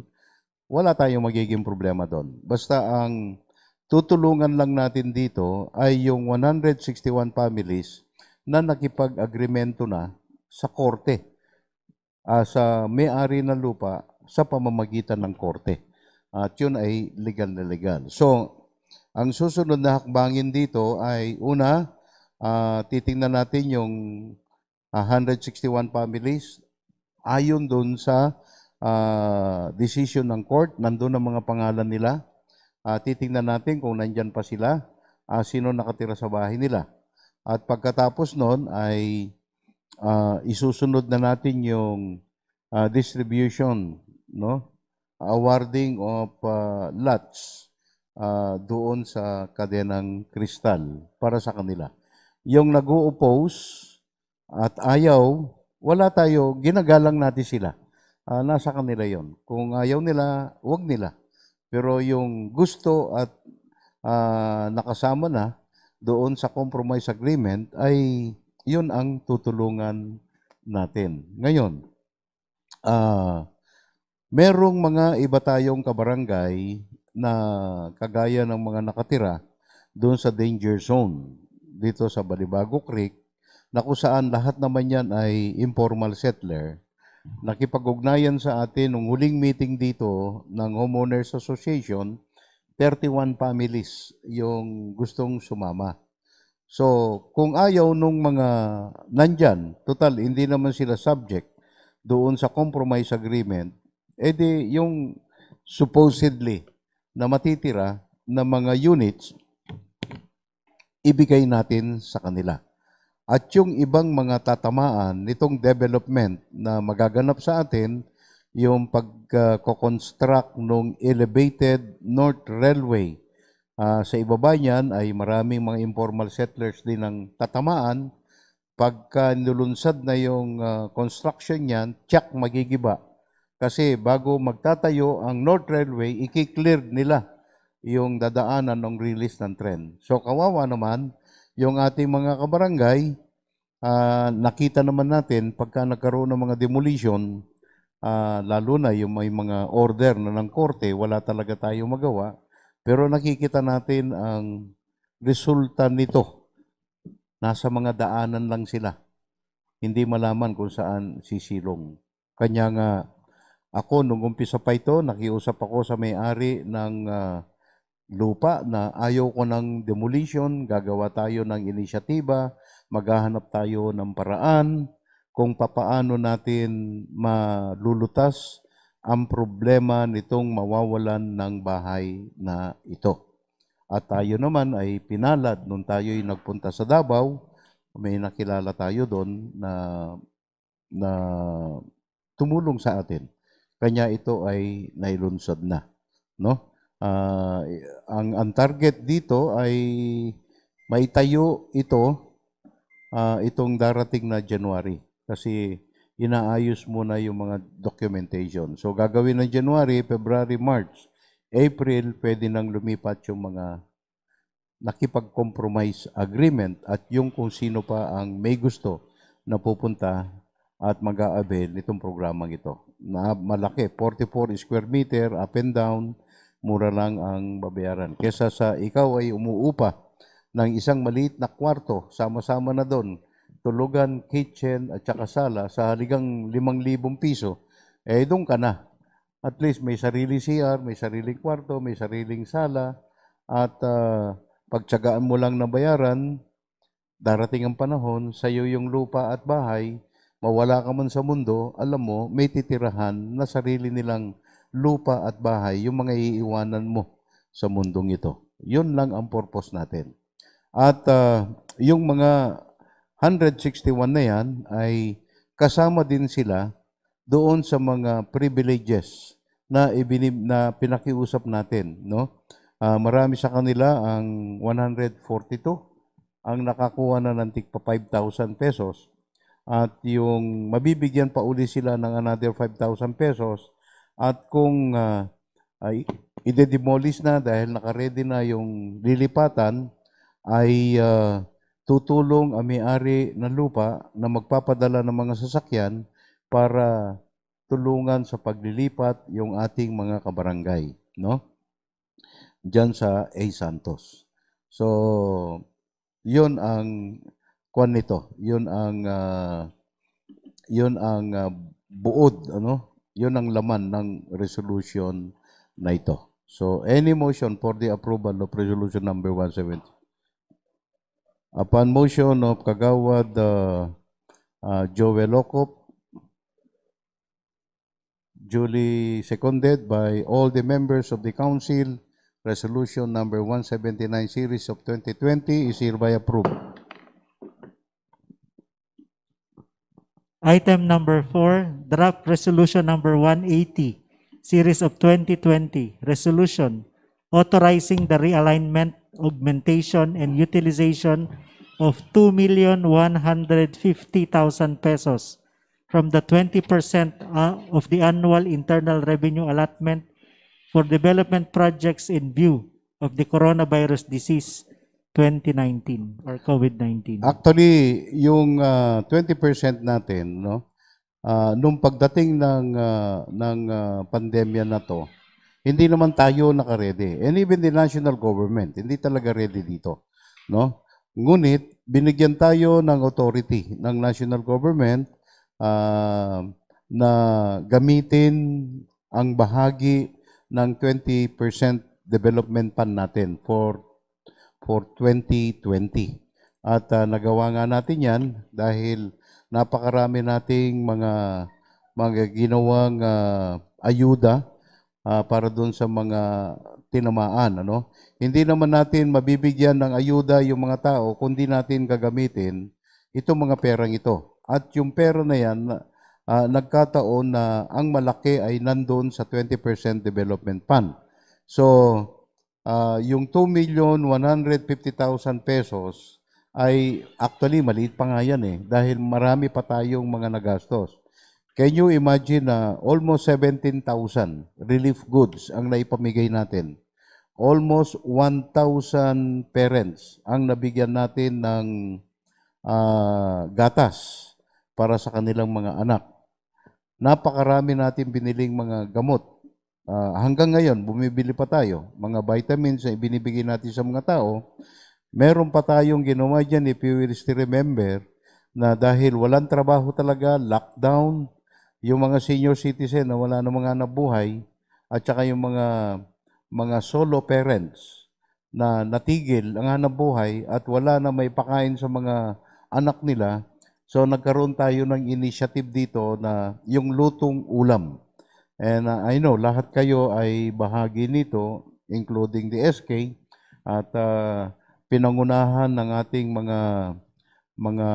wala tayong magiging problema doon. Basta ang tutulungan lang natin dito ay yung 161 families na nakipag-agreemento na sa korte, uh, sa may-ari na lupa sa pamamagitan ng korte. At yun ay legal na legal. So, ang susunod na hakbangin dito ay una, uh, titingnan natin yung 161 families ayon doon sa uh, decision ng court, nandoon ang mga pangalan nila. Uh, titingnan natin kung nandiyan pa sila, uh, sino nakatira sa bahay nila. At pagkatapos noon ay uh, isusunod na natin yung uh, distribution, no? awarding of uh, lots uh, doon sa kadenang kristal para sa kanila. Yung nag-oppose, at ayaw, wala tayo, ginagalang natin sila. Uh, nasa kanila yon. Kung ayaw nila, wag nila. Pero yung gusto at uh, nakasama na doon sa compromise agreement ay yun ang tutulungan natin. Ngayon, uh, merong mga iba tayong kabarangay na kagaya ng mga nakatira doon sa danger zone dito sa Balibago Creek na kung saan lahat naman yan ay informal settler, nakipag-ugnayan sa atin nung huling meeting dito ng Homeowners Association, 31 families yung gustong sumama. So, kung ayaw nung mga nandyan, total, hindi naman sila subject doon sa compromise agreement, edi yung supposedly na matitira na mga units, ibigay natin sa kanila at yung ibang mga tatamaan nitong development na magaganap sa atin, yung pagko-construct ng elevated North Railway. Uh, sa ibaba niyan ay maraming mga informal settlers din ang tatamaan. Pagka nulunsad na yung uh, construction niyan, tsak magigiba. Kasi bago magtatayo ang North Railway, i-clear nila yung dadaanan ng release ng tren. So kawawa naman, yung ating mga kabarangay, uh, nakita naman natin pagka nagkaroon ng mga demolition, uh, lalo na yung may mga order na ng korte, wala talaga tayong magawa. Pero nakikita natin ang resulta nito. Nasa mga daanan lang sila. Hindi malaman kung saan sisilong. Kanya nga, ako nung umpisa pa ito, nakiusap ako sa may-ari ng uh, lupa na ayaw ko ng demolition, gagawa tayo ng inisyatiba, maghahanap tayo ng paraan kung papaano natin malulutas ang problema nitong mawawalan ng bahay na ito. At tayo naman ay pinalad nung tayo'y nagpunta sa Davao, may nakilala tayo doon na, na tumulong sa atin. Kanya ito ay nailunsad na. No? Uh, ang, ang target dito ay maitayo ito, uh, itong darating na January. Kasi inaayos muna yung mga documentation. So gagawin ng January, February, March, April, pwede nang lumipat yung mga nakipag-compromise agreement at yung kung sino pa ang may gusto na pupunta at mag-a-avail nitong programang ito. Na malaki, 44 square meter, up and down, mura lang ang babayaran. Kesa sa ikaw ay umuupa ng isang maliit na kwarto, sama-sama na doon, tulugan, kitchen, at saka sala, sa haligang 5,000 piso, eh doon ka na. At least may sarili CR, may sariling kwarto, may sariling sala, at uh, pagtsagaan mo lang na bayaran, darating ang panahon, sa iyo yung lupa at bahay, mawala ka man sa mundo, alam mo, may titirahan na sarili nilang lupa at bahay, yung mga iiwanan mo sa mundong ito. Yun lang ang purpose natin. At uh, yung mga 161 na yan ay kasama din sila doon sa mga privileges na ibinib na pinakiusap natin, no? Uh, marami sa kanila ang 142 ang nakakuha na ng tigpa 5,000 pesos at yung mabibigyan pa uli sila ng another 5,000 pesos at kung uh, ay idedemolish na dahil nakaredy na yung lilipatan, ay uh, tutulong ang may-ari ng lupa na magpapadala ng mga sasakyan para tulungan sa paglilipat yung ating mga kabarangay, no? Diyan sa A. Santos. So, yun ang kwan nito. Yun ang uh, yun ang uh, buod ano yun ang laman ng resolution na ito. So, any motion for the approval of resolution number 170. Upon motion of Kagawad uh, uh, Joel Okop, duly seconded by all the members of the council, resolution number 179 series of 2020 is hereby approved. Item number 4, draft resolution number 180, series of 2020, resolution authorizing the realignment, augmentation, and utilization of 2,150,000 pesos from the 20% uh, of the annual internal revenue allotment for development projects in view of the coronavirus disease 2019 or COVID-19? Actually, yung uh, ah, 20% natin, no? Uh, nung pagdating ng uh, ng uh, pandemya na to, hindi naman tayo nakaredy. And even the national government, hindi talaga ready dito, no? Ngunit binigyan tayo ng authority ng national government uh, na gamitin ang bahagi ng 20% development fund natin for for 2020. At uh, nagawa nga natin yan dahil napakarami nating mga mga ginawang uh, ayuda uh, para doon sa mga tinamaan ano hindi naman natin mabibigyan ng ayuda yung mga tao kundi natin gagamitin itong mga perang ito at yung pera na yan uh, nagkataon na ang malaki ay nandoon sa 20% development fund so uh, yung 2,150,000 pesos ay actually maliit pa nga yan eh dahil marami pa tayong mga nagastos. Can you imagine na uh, almost 17,000 relief goods ang naipamigay natin? Almost 1,000 parents ang nabigyan natin ng uh, gatas para sa kanilang mga anak. Napakarami natin biniling mga gamot uh, hanggang ngayon, bumibili pa tayo. Mga vitamins na ibinibigay natin sa mga tao, meron pa tayong ginawa dyan, if you will still remember, na dahil walang trabaho talaga, lockdown, yung mga senior citizen na wala ng mga nabuhay, at saka yung mga, mga solo parents na natigil ang hanap at wala na may pakain sa mga anak nila, so nagkaroon tayo ng initiative dito na yung lutong ulam. And uh, I know lahat kayo ay bahagi nito, including the SK at uh, pinangunahan ng ating mga mga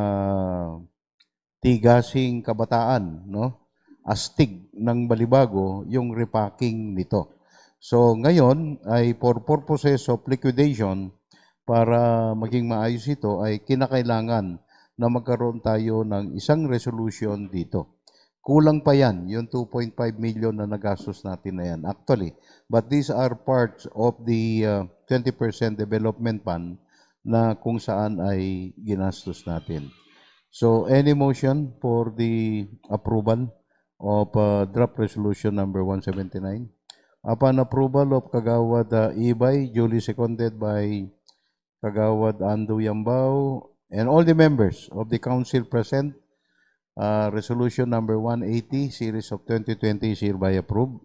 tigasing kabataan, no? Astig ng Balibago yung repacking nito. So ngayon ay for purposes of liquidation para maging maayos ito ay kinakailangan na magkaroon tayo ng isang resolution dito. Kulang pa yan, yung 2.5 million na nagastos natin na yan, actually. But these are parts of the uh, 20% development fund na kung saan ay ginastos natin. So, any motion for the approval of uh, draft resolution number 179? Upon approval of Kagawad uh, Ibay, duly seconded by Kagawad Ando Yambao, and all the members of the council present, Uh, resolution number 180, series of 2020 is hereby approved.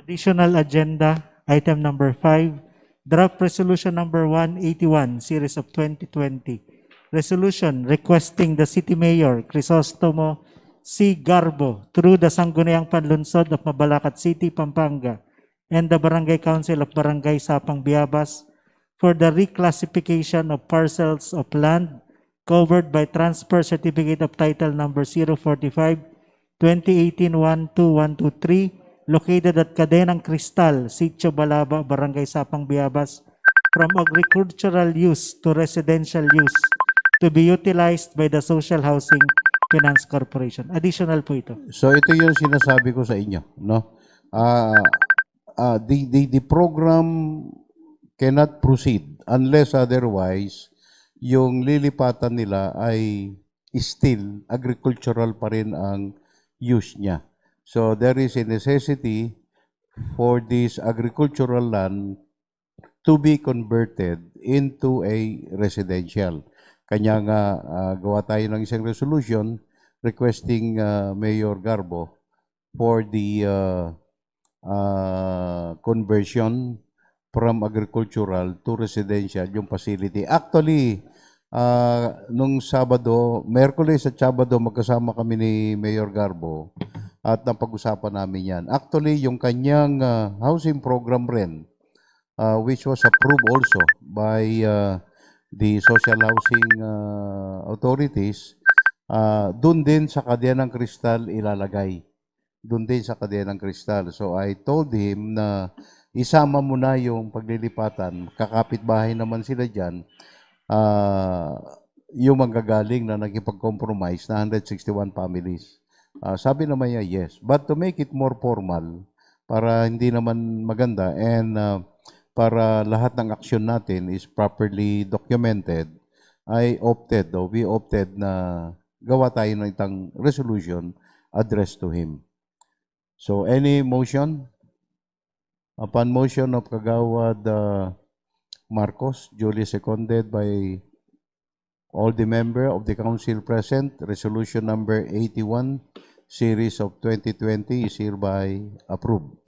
Additional agenda, item number 5, draft resolution number 181, series of 2020. Resolution requesting the City Mayor, Crisostomo C. Garbo, through the Sangguniang Panlunsod of Mabalacat City, Pampanga, and the Barangay Council of Barangay Sapang Biabas for the reclassification of parcels of land covered by transfer certificate of title number 045 2018-12123 located at Cadenang Cristal, Sitio Balaba, Barangay Sapang Biabas from agricultural use to residential use to be utilized by the Social Housing Finance Corporation. Additional po ito. So ito yung sinasabi ko sa inyo, no? Uh, uh, the, the, the program cannot proceed unless otherwise yung lilipatan nila ay still agricultural pa rin ang use niya. So there is a necessity for this agricultural land to be converted into a residential. Kanya nga uh, gawa tayo ng isang resolution requesting uh, Mayor Garbo for the uh, uh, conversion from agricultural to residential yung facility. Actually, uh, nung Sabado, Merkulis at Sabado, magkasama kami ni Mayor Garbo at napag-usapan namin yan. Actually, yung kanyang uh, housing program rin, uh, which was approved also by uh, the social housing uh, authorities, uh, doon din sa kadena ng kristal ilalagay. Doon din sa kadena ng kristal. So I told him na isama mo na yung paglilipatan, kakapit-bahay naman sila dyan, uh, yung manggagaling na nagkipag-compromise na 161 families. Uh, sabi naman niya, ah, yes. But to make it more formal, para hindi naman maganda, and uh, para lahat ng aksyon natin is properly documented, I opted, though, we opted na gawa tayo ng itang resolution addressed to him. So, any motion? Upon motion of Kagawad uh, Marcos, duly seconded by all the members of the council present, resolution number 81, series of 2020 is hereby approved.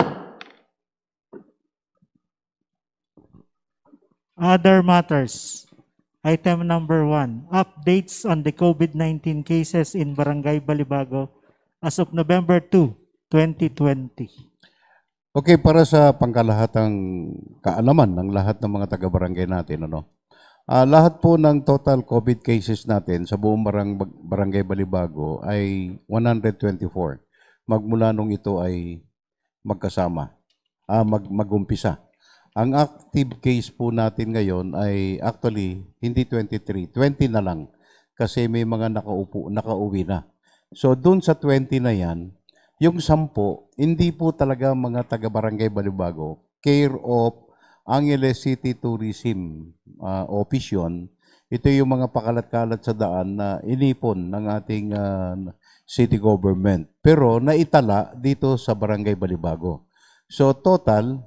Other matters. Item number one, updates on the COVID-19 cases in Barangay Balibago as of November 2, 2020. Okay, para sa pangkalahatang kaalaman ng lahat ng mga taga-barangay natin, ano? Uh, lahat po ng total COVID cases natin sa buong barang, barangay Balibago ay 124 magmula nung ito ay magkasama, ah, mag, magumpisa. Ang active case po natin ngayon ay actually hindi 23, 20 na lang kasi may mga nakaupo, nakauwi na. So doon sa 20 na yan, yung sampo, hindi po talaga mga taga-barangay Balibago, care of Angeles City Tourism uh, Office yun. Ito yung mga pakalat-kalat sa daan na inipon ng ating uh, city government. Pero naitala dito sa barangay Balibago. So total,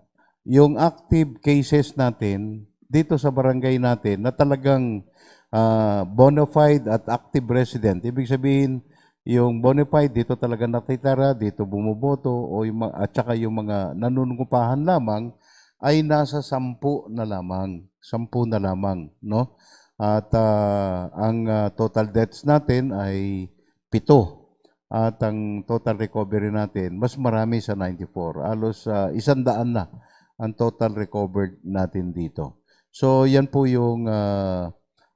yung active cases natin dito sa barangay natin na talagang uh, bona fide at active resident. Ibig sabihin, yung bonafide dito talaga natitira, dito bumoboto o yung, at saka yung mga nanunungupahan lamang ay nasa sampu na lamang, sampu na lamang, no? At uh, ang uh, total deaths natin ay pito. At ang total recovery natin, mas marami sa 94. Alos uh, isandaan na ang total recovered natin dito. So, yan po yung uh,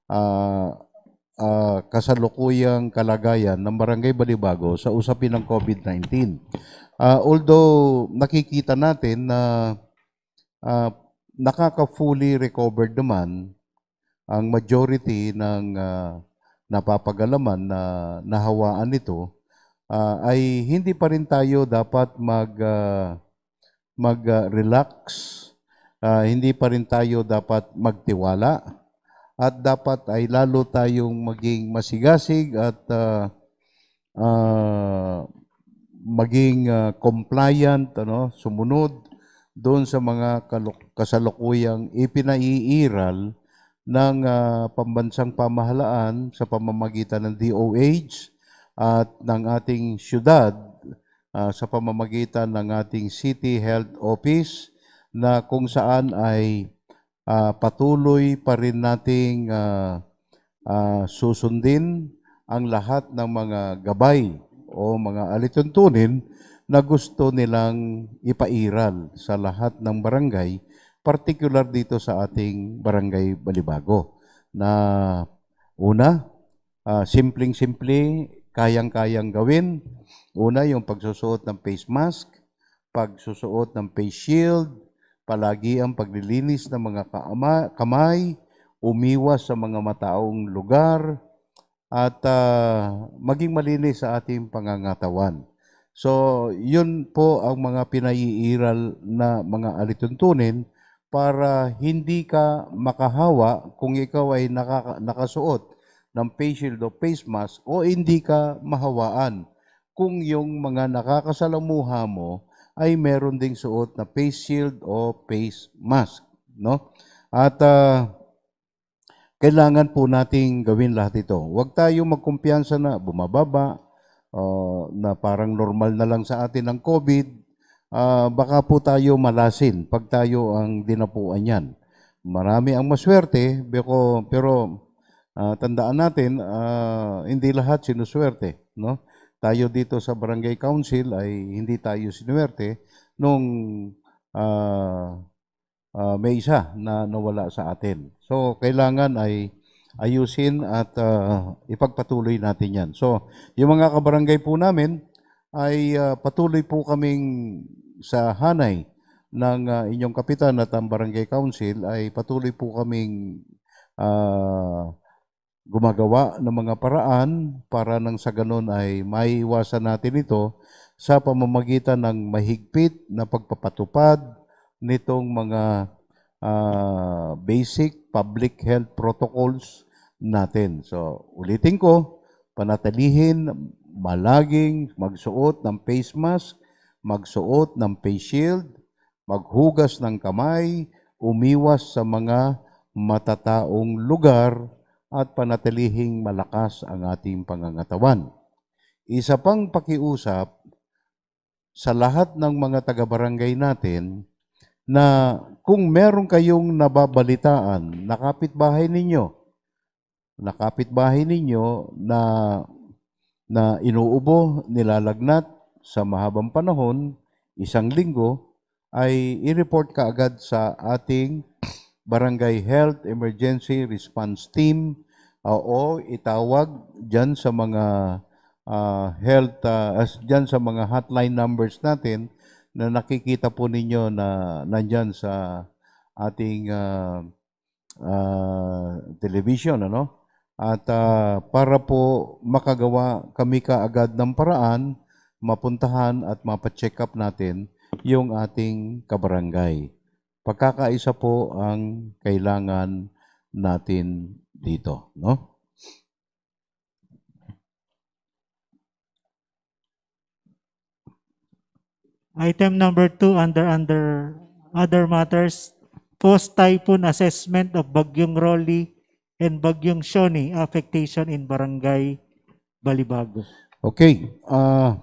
uh, uh, kasalukuyang kalagayan ng Barangay Balibago sa usapin ng COVID-19. Uh, ah, although nakikita natin na uh, nakaka-fully recovered naman ang majority ng uh, napapagalaman na nahawaan nito uh, ay hindi pa rin tayo dapat mag uh, mag-relax. Uh, hindi pa rin tayo dapat magtiwala at dapat ay lalo tayong maging masigasig at uh, uh, maging uh, compliant, ano, sumunod doon sa mga kasalukuyang ipinaiiral ng uh, pambansang pamahalaan sa pamamagitan ng DOH at ng ating syudad uh, sa pamamagitan ng ating City Health Office na kung saan ay uh, patuloy pa rin nating uh, uh, susundin ang lahat ng mga gabay o mga alituntunin na gusto nilang ipairal sa lahat ng barangay, particular dito sa ating barangay Balibago. Na una, uh, simpleng-simple, kayang-kayang gawin. Una, yung pagsusuot ng face mask, pagsusuot ng face shield, palagi ang paglilinis ng mga kamay, umiwas sa mga mataong lugar, at uh, maging malinis sa ating pangangatawan. So, yun po ang mga pinaiiral na mga alituntunin para hindi ka makahawa kung ikaw ay naka, nakasuot ng face shield o face mask o hindi ka mahawaan kung yung mga nakakasalamuha mo ay meron ding suot na face shield o face mask, no? At uh, kailangan po nating gawin lahat ito. Huwag tayo magkumpiyansa na bumababa, uh, na parang normal na lang sa atin ang COVID. Uh, baka po tayo malasin pag tayo ang dinapuan yan. Marami ang maswerte, beko, pero uh, tandaan natin, uh, hindi lahat sinuswerte. No? tayo dito sa Barangay Council ay hindi tayo sinuwerte nung uh, uh, may isa na nawala sa atin. So, kailangan ay ayusin at uh, ipagpatuloy natin yan. So, yung mga kabarangay po namin ay uh, patuloy po kaming sa hanay ng uh, inyong kapitan at ang barangay council ay patuloy po kaming uh, gumagawa ng mga paraan para nang sa ganun ay maiwasan natin ito sa pamamagitan ng mahigpit na pagpapatupad nitong mga uh, basic public health protocols natin. So, ulitin ko, panatilihin malaging magsuot ng face mask, magsuot ng face shield, maghugas ng kamay, umiwas sa mga matataong lugar at panatilihing malakas ang ating pangangatawan. Isa pang pakiusap sa lahat ng mga taga-barangay natin na kung meron kayong nababalitaan na kapitbahay ninyo, na kapitbahay ninyo na, na inuubo, nilalagnat sa mahabang panahon, isang linggo, ay i-report ka agad sa ating Barangay Health Emergency Response Team uh, o itawag diyan sa mga uh, health uh, as dyan sa mga hotline numbers natin na nakikita po ninyo na nandiyan sa ating uh, uh, television ano at uh, para po makagawa kami kaagad ng paraan mapuntahan at mapacheck up natin yung ating kabarangay. Pagkakaisa po ang kailangan natin dito, no? Item number two under under other matters, post-typhoon assessment of Bagyong Rolly and Bagyong Shoni affectation in Barangay Balibago. Okay. Uh,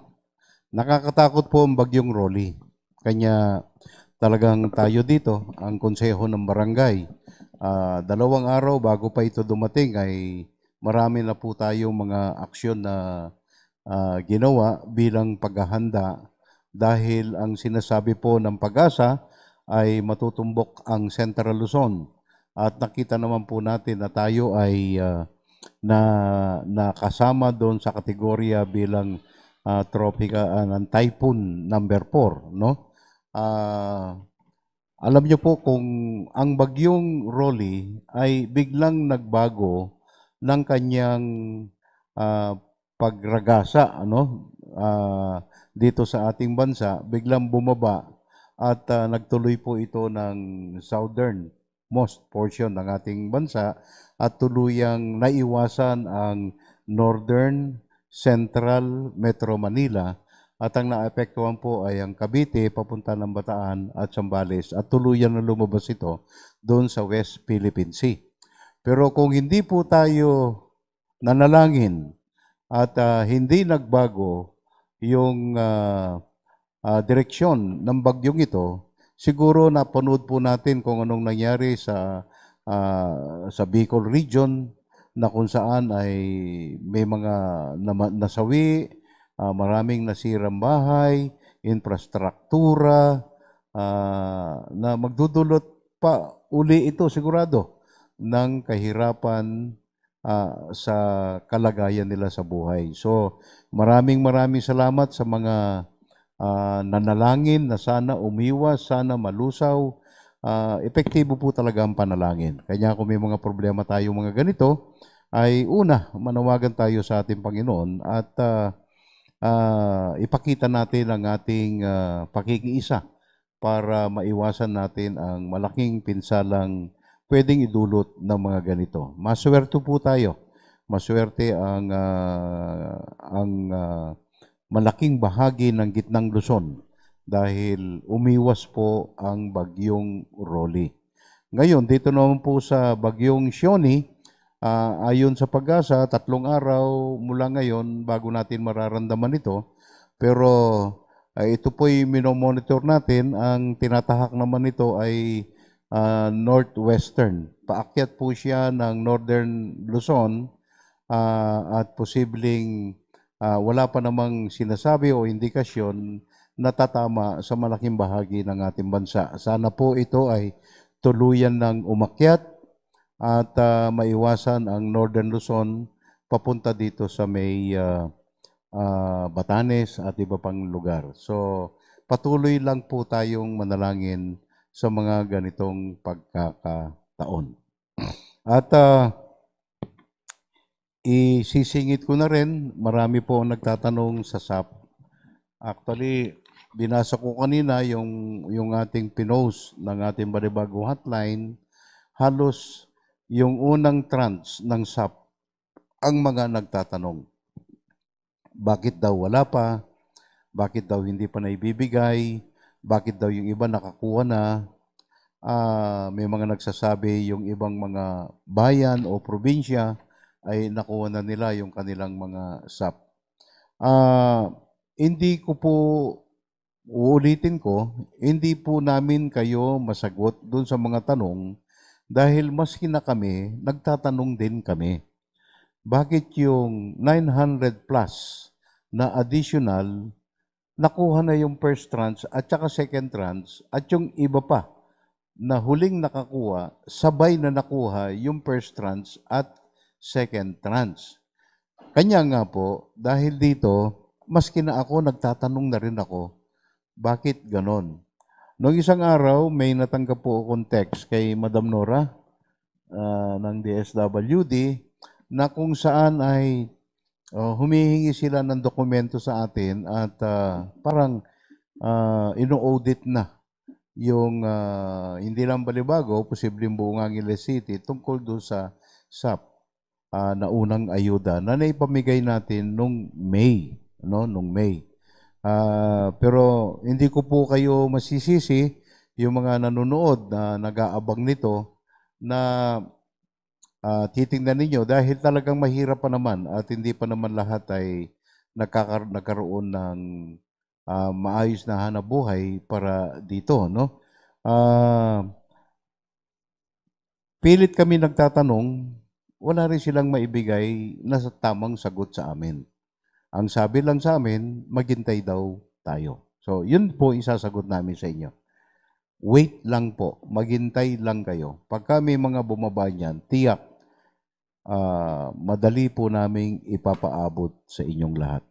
nakakatakot po ang Bagyong Rolly. Kanya talagang tayo dito, ang konseho ng barangay. Uh, dalawang araw bago pa ito dumating ay marami na po tayo mga aksyon na uh, ginawa bilang paghahanda dahil ang sinasabi po ng pag-asa ay matutumbok ang Central Luzon. At nakita naman po natin na tayo ay uh, na nakasama doon sa kategorya bilang uh, tropical uh, ng typhoon number 4, no? Uh, alam niyo po kung ang bagyong Rolly ay biglang nagbago ng kanyang uh, pagragasa ano uh, dito sa ating bansa biglang bumaba at uh, nagtuloy po ito ng southern most portion ng ating bansa at tuluyang naiwasan ang northern central metro Manila at ang naapektuhan po ay ang Cavite, papunta ng Bataan at Sambales at tuluyan na lumabas ito doon sa West Philippine Sea. Pero kung hindi po tayo nanalangin at uh, hindi nagbago yung uh, uh, direksyon ng bagyong ito, siguro napanood po natin kung anong nangyari sa uh, sa Bicol region na kung saan ay may mga nasawi, Uh, maraming nasirang bahay, infrastruktura, uh, na magdudulot pa uli ito sigurado ng kahirapan uh, sa kalagayan nila sa buhay. So maraming maraming salamat sa mga uh, nanalangin na sana umiwas, sana malusaw. Uh, epektibo po talaga ang panalangin. Kanya kung may mga problema tayo mga ganito, ay una, manawagan tayo sa ating Panginoon at uh, uh, ipakita natin ang ating uh, pakikiisa para maiwasan natin ang malaking pinsalang pwedeng idulot ng mga ganito. Maswerte po tayo. Maswerte ang uh, ang uh, malaking bahagi ng gitnang Luzon dahil umiwas po ang bagyong Rolly. Ngayon, dito naman po sa bagyong Shoney, Uh, ayon sa pag-asa, tatlong araw mula ngayon bago natin mararamdaman ito. Pero uh, ito po'y minomonitor natin. Ang tinatahak naman nito ay uh, northwestern. Paakyat po siya ng northern Luzon uh, at posibleng uh, wala pa namang sinasabi o indikasyon na tatama sa malaking bahagi ng ating bansa. Sana po ito ay tuluyan ng umakyat at uh, maiwasan ang Northern Luzon papunta dito sa may uh, uh, Batanes at iba pang lugar. So patuloy lang po tayong manalangin sa mga ganitong pagkakataon. At uh, isisingit ko na rin, marami po ang nagtatanong sa SAP. Actually, binasa ko kanina yung, yung ating pinost ng ating baribagong hotline, halos yung unang trans ng SAP, ang mga nagtatanong, bakit daw wala pa, bakit daw hindi pa naibibigay, bakit daw yung iba nakakuha na, uh, may mga nagsasabi yung ibang mga bayan o probinsya ay nakuha na nila yung kanilang mga SAP. Uh, hindi ko po, uulitin ko, hindi po namin kayo masagot doon sa mga tanong dahil maski na kami, nagtatanong din kami, bakit yung 900 plus na additional, nakuha na yung first trans at saka second trans at yung iba pa na huling nakakuha, sabay na nakuha yung first trans at second trans. Kanya nga po, dahil dito, maski na ako, nagtatanong na rin ako, bakit ganon? Noong isang araw, may natanggap po akong text kay Madam Nora uh, ng DSWD na kung saan ay uh, humihingi sila ng dokumento sa atin at uh, parang uh, ino-audit na yung uh, hindi lang balibago, posibleng buong Angeles City tungkol doon sa SAP uh, na unang ayuda na naipamigay natin nung May, no, nung May. Uh, pero hindi ko po kayo masisisi yung mga nanonood na nag-aabang nito na uh, titingnan ninyo dahil talagang mahirap pa naman at hindi pa naman lahat ay nakakar- nagkaroon ng uh, maayos na hanabuhay para dito, no? Uh, pilit kami nagtatanong, wala rin silang maibigay na tamang sagot sa amin. Ang sabi lang sa amin, maghintay daw tayo. So, yun po isasagot namin sa inyo. Wait lang po, maghintay lang kayo. Pagka may mga bumaba niyan, tiyak, uh, madali po naming ipapaabot sa inyong lahat.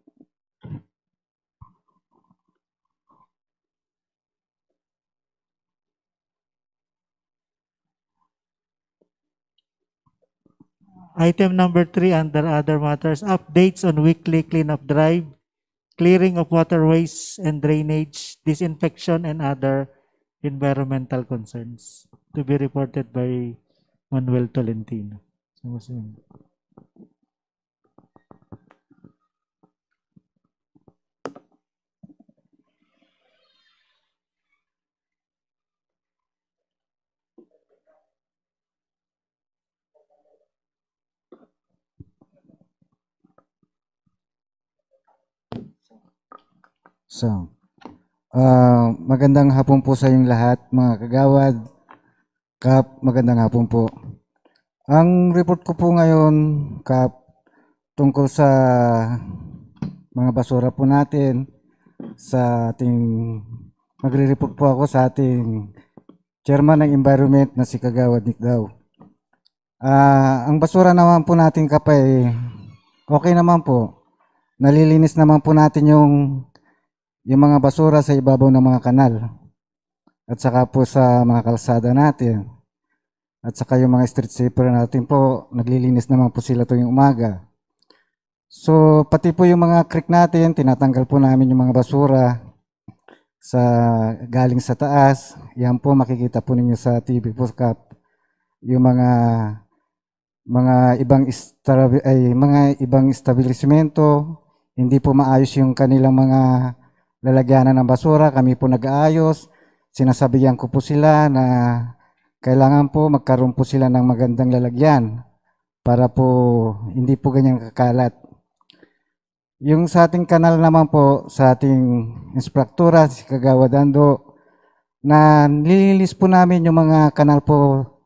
Item number three under other matters, updates on weekly cleanup drive, clearing of waterways and drainage, disinfection and other environmental concerns to be reported by Manuel Tolentino. So, So, uh, magandang hapon po sa inyong lahat, mga kagawad, kap, magandang hapon po. Ang report ko po ngayon, kap, tungkol sa mga basura po natin, sa ating, magre-report po ako sa ating chairman ng environment na si Kagawad Nick Daw. Uh, ah, ang basura naman po natin kapay, okay naman po. Nalilinis naman po natin yung yung mga basura sa ibabaw ng mga kanal at saka po sa mga kalsada natin at saka yung mga street sweeper natin po naglilinis naman po sila tuwing umaga so pati po yung mga creek natin tinatanggal po namin yung mga basura sa galing sa taas yan po makikita po ninyo sa TV po kap yung mga mga ibang ay mga ibang establishmento, hindi po maayos yung kanilang mga lalagyanan ng basura, kami po nag-aayos. Sinasabihan ko po sila na kailangan po magkaroon po sila ng magandang lalagyan para po hindi po ganyan kakalat. Yung sa ating kanal naman po, sa ating inspektora, si Kagawa Dando, na nililis po namin yung mga kanal po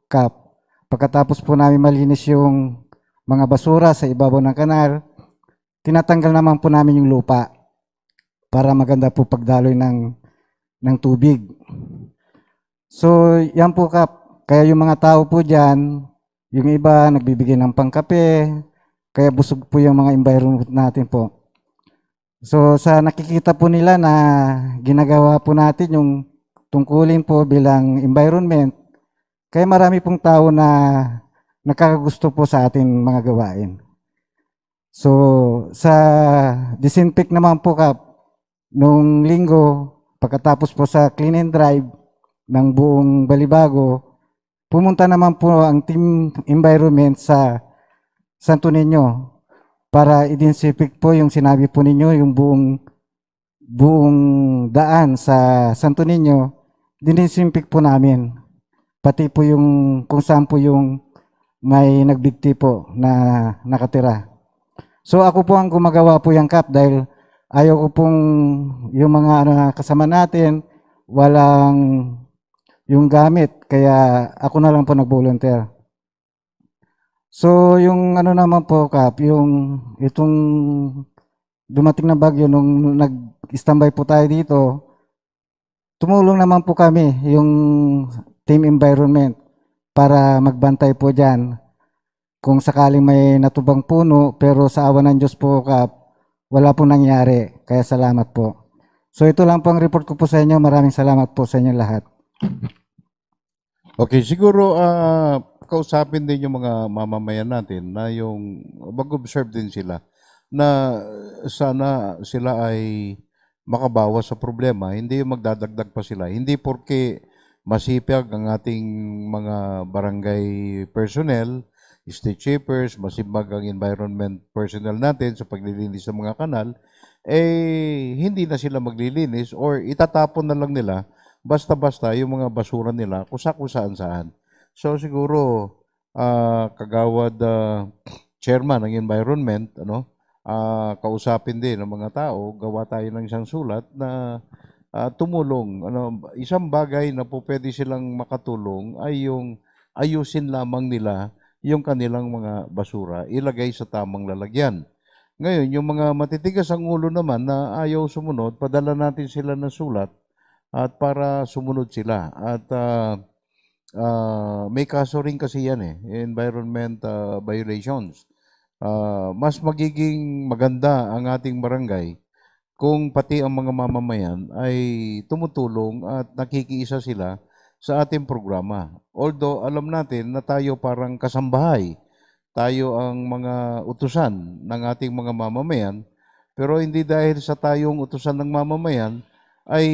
kap. Pagkatapos po namin malinis yung mga basura sa ibabaw ng kanal, tinatanggal naman po namin yung lupa para maganda po pagdaloy ng, ng tubig. So, yan po kap. Kaya yung mga tao po diyan, yung iba nagbibigay ng pangkape, kaya busog po yung mga environment natin po. So, sa nakikita po nila na ginagawa po natin yung tungkulin po bilang environment, kaya marami pong tao na nakakagusto po sa ating mga gawain. So, sa disinfect naman po kap, Nung linggo, pagkatapos po sa clean and drive ng buong Balibago, pumunta naman po ang team environment sa Santo Niño para identify po yung sinabi po ninyo, yung buong buong daan sa Santo Niño, dininsimpik po namin. Pati po yung kung saan po yung may nagbigti po na nakatira. So ako po ang gumagawa po yung cap dahil Ayaw ko pong yung mga ano, kasama natin, walang yung gamit. Kaya ako na lang po nag-volunteer. So, yung ano naman po, Kap, yung itong dumating na bagyo nung nag-standby po tayo dito, tumulong naman po kami, yung team environment, para magbantay po diyan Kung sakaling may natubang puno, pero sa awa ng Diyos po, Kap, wala pong nangyari. Kaya salamat po. So ito lang po ang report ko po sa inyo. Maraming salamat po sa inyo lahat. Okay, siguro uh, kausapin din yung mga mamamayan natin na yung mag-observe din sila na sana sila ay makabawas sa problema, hindi yung magdadagdag pa sila. Hindi porke masipag ang ating mga barangay personnel, stitchapers, masibag ang environment personnel natin sa paglilinis ng mga kanal, eh hindi na sila maglilinis or itatapon na lang nila basta-basta yung mga basura nila kusa kusaan saan. So siguro uh, kagawad uh, chairman ng environment, ano, uh, kausapin din ng mga tao, gawa tayo ng isang sulat na uh, tumulong. Ano, isang bagay na po pwede silang makatulong ay yung ayusin lamang nila yung kanilang mga basura, ilagay sa tamang lalagyan. Ngayon, yung mga matitigas ang ulo naman na ayaw sumunod, padala natin sila ng sulat at para sumunod sila. At uh, uh, may kaso rin kasi yan eh, environment uh, violations. Uh, mas magiging maganda ang ating barangay kung pati ang mga mamamayan ay tumutulong at nakikiisa sila sa ating programa. Although alam natin na tayo parang kasambahay, tayo ang mga utusan ng ating mga mamamayan, pero hindi dahil sa tayong utusan ng mamamayan ay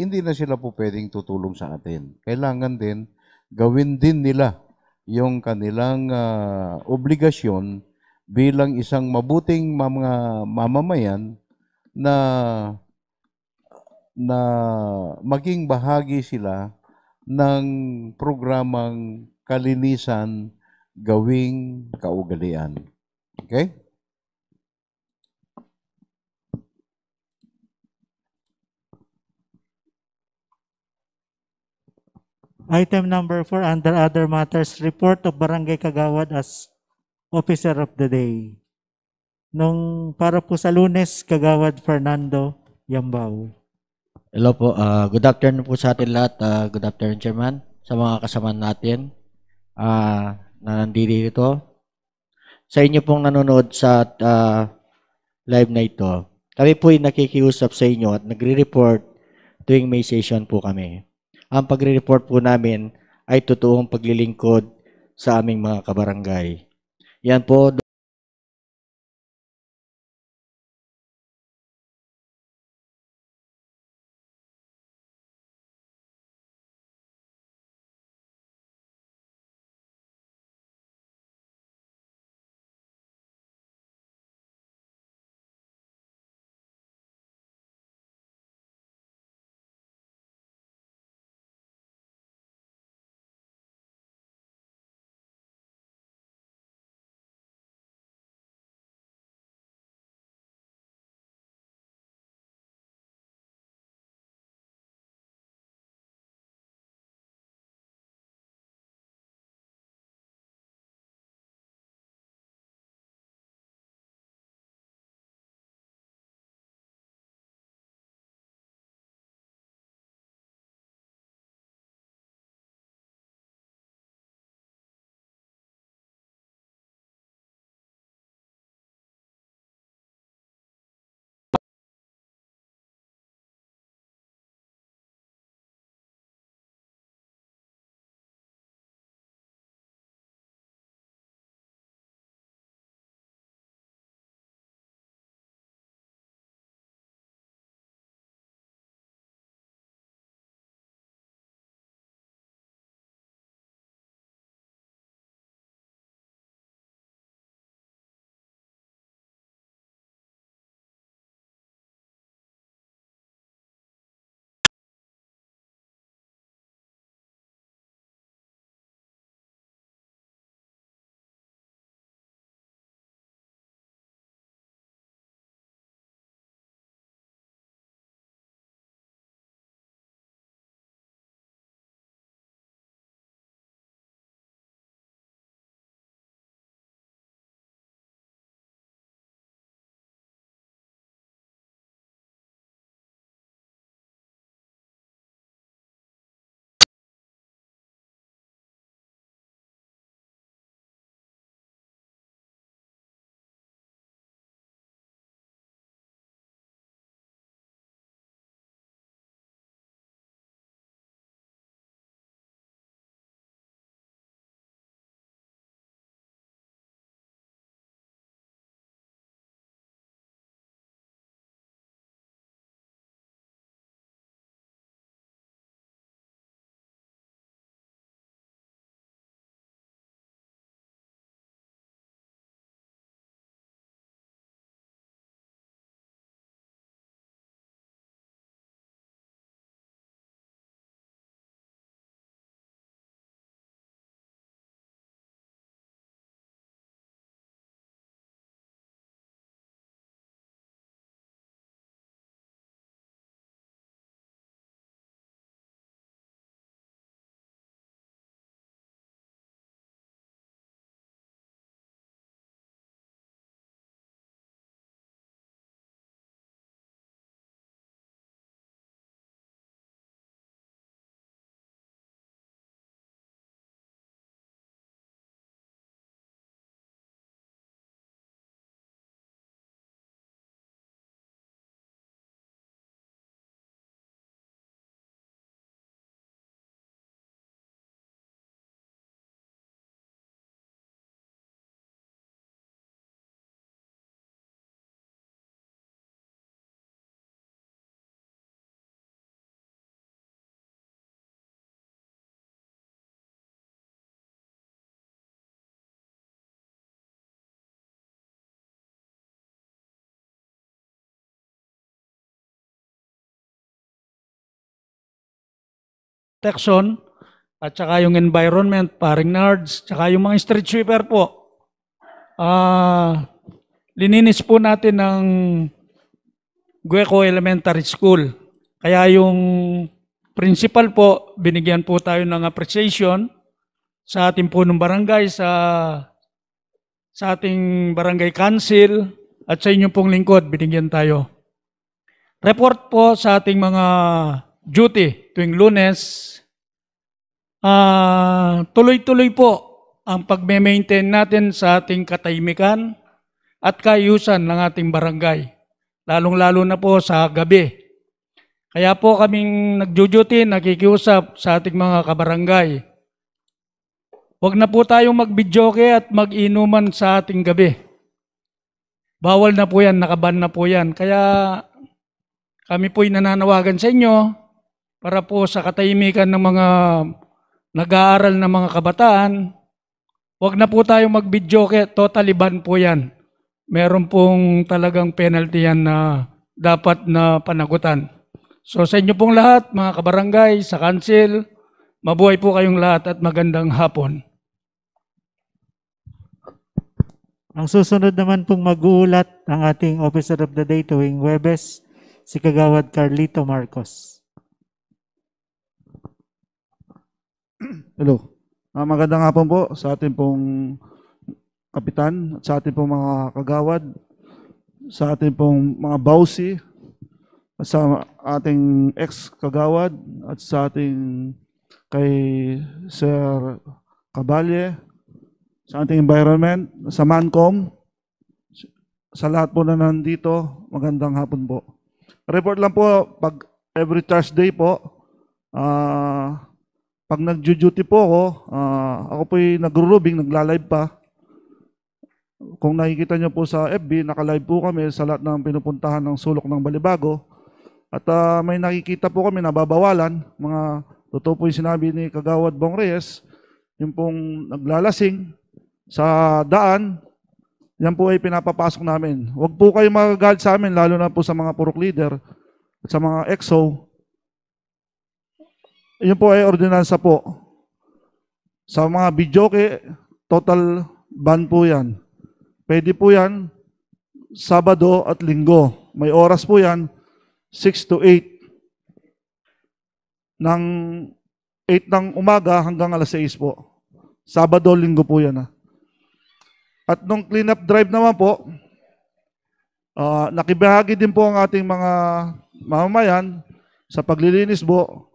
hindi na sila po pwedeng tutulong sa atin. Kailangan din gawin din nila yung kanilang uh, obligasyon bilang isang mabuting mga mamamayan na na maging bahagi sila ng programang kalinisan gawing kaugalian. Okay? Item number 4 under other matters, report of Barangay Kagawad as officer of the day. Nung para po sa lunes, Kagawad Fernando Yambao. Hello po. Uh, good afternoon po sa atin lahat. Uh, good afternoon, Chairman. Sa mga kasama natin uh, na nandito dito. Sa inyo pong nanonood sa uh, live na ito, kami po ay nakikiusap sa inyo at nagre-report tuwing may session po kami. Ang pagre-report po namin ay totoong paglilingkod sa aming mga kabarangay. Yan po. protection at saka yung environment, paring nards, saka yung mga street sweeper po. Uh, lininis po natin ng Gueco Elementary School. Kaya yung principal po, binigyan po tayo ng appreciation sa ating po ng barangay, sa, sa ating barangay council, at sa inyong pong lingkod, binigyan tayo. Report po sa ating mga duty tuwing lunes, uh, tuloy-tuloy po ang pagme-maintain natin sa ating katahimikan at kayusan ng ating barangay, lalong-lalo na po sa gabi. Kaya po kaming nagjujuti, nakikiusap sa ating mga kabarangay. Huwag na po tayong magbidyoke at mag-inuman sa ating gabi. Bawal na po yan, nakaban na po yan. Kaya kami po'y nananawagan sa inyo para po sa katahimikan ng mga nag-aaral ng mga kabataan, huwag na po tayong mag-videoke, totally ban po yan. Meron pong talagang penalty yan na dapat na panagutan. So sa inyo pong lahat, mga kabarangay, sa council, mabuhay po kayong lahat at magandang hapon. Ang susunod naman pong mag-uulat ang ating Officer of the Day tuwing Webes, si Kagawad Carlito Marcos. Hello. Uh, magandang hapon po sa ating pong kapitan, sa ating pong mga kagawad, sa ating pong mga bawsi, sa ating ex-kagawad at sa ating kay Sir Caballe, sa ating environment, sa Mancom, sa lahat po na nandito, magandang hapon po. Report lang po, pag every Thursday po, ah, uh, pag nag-duty po ako, uh, ako po'y nagro-robing, nagla-live pa. Kung nakikita nyo po sa FB, naka-live po kami sa lahat ng pinupuntahan ng sulok ng Balibago. At uh, may nakikita po kami nababawalan, mga totoo po'y sinabi ni Kagawad Bong Reyes, yung pong naglalasing sa daan, yan po ay pinapapasok namin. Huwag po kayo magagalit sa amin, lalo na po sa mga purok leader at sa mga EXO yun po ay ordinansa po. Sa mga bidyoke, total ban po yan. Pwede po yan Sabado at Linggo. May oras po yan, 6 to 8. Nang 8 ng umaga hanggang alas 6 po. Sabado, Linggo po yan. Ha. At nung clean-up drive naman po, uh, nakibahagi din po ang ating mga mamamayan sa paglilinis po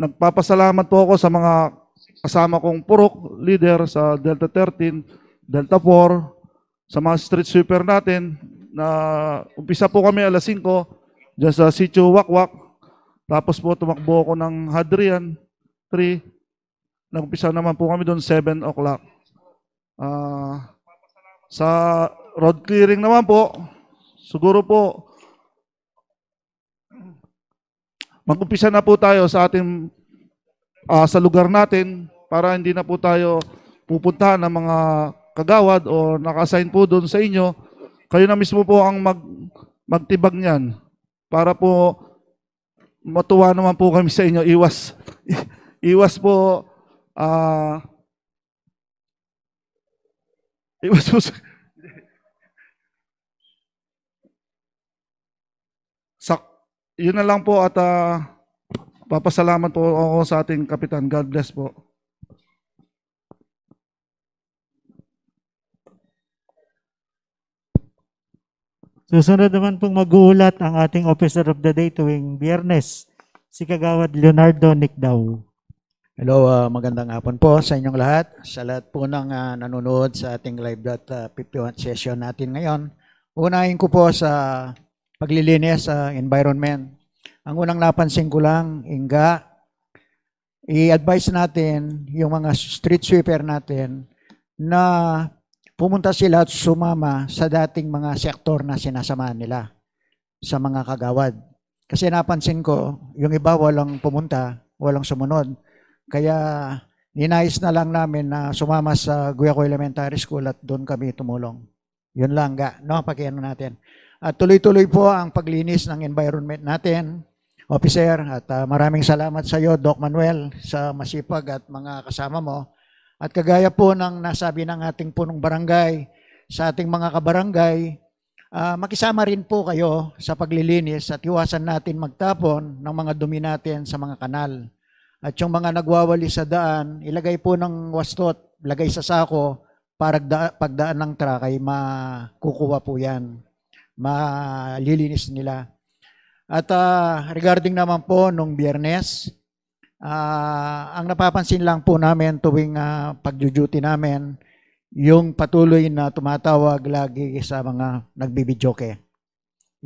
Nagpapasalamat po ako sa mga kasama kong purok leader sa Delta 13, Delta 4, sa mga street sweeper natin na umpisa po kami alas 5 dyan sa Sitio Wakwak. Tapos po tumakbo ako ng Hadrian 3. Nagumpisa naman po kami doon 7 o'clock. Uh, sa road clearing naman po, siguro po Mag-umpisa na po tayo sa ating uh, sa lugar natin para hindi na po tayo pupuntahan ng mga kagawad o naka-assign po doon sa inyo. Kayo na mismo po ang mag magtibag niyan para po matuwa naman po kami sa inyo. Iwas iwas po uh, iwas po sa, yun na lang po at uh, papasalamat po ako sa ating kapitan. God bless po. Susunod naman pong mag-uulat ang ating Officer of the Day tuwing biyernes, si Kagawad Leonardo Nicdaw. Hello, uh, magandang hapon po sa inyong lahat. Sa lahat po ng uh, nanonood sa ating live.51 uh, session natin ngayon. Unahin ko po sa paglilinis sa uh, environment. Ang unang napansin ko lang, Inga, i-advise natin yung mga street sweeper natin na pumunta sila at sumama sa dating mga sektor na sinasamahan nila sa mga kagawad. Kasi napansin ko, yung iba walang pumunta, walang sumunod. Kaya ninais na lang namin na sumama sa Guyaco Elementary School at doon kami tumulong. Yun lang, ga. No, pakiano natin. At tuloy-tuloy po ang paglinis ng environment natin, officer. At uh, maraming salamat sa iyo, Doc Manuel, sa masipag at mga kasama mo. At kagaya po ng nasabi ng ating punong barangay, sa ating mga kabarangay, uh, makisama rin po kayo sa paglilinis at iwasan natin magtapon ng mga dumi natin sa mga kanal. At yung mga nagwawali sa daan, ilagay po ng wastot, lagay sa sako, para pagdaan ng truck ay makukuha po yan malilinis nila. At uh, regarding naman po nung biyernes, uh, ang napapansin lang po namin tuwing uh, ah, pagjujuti namin, yung patuloy na tumatawag lagi sa mga nagbibidyoke.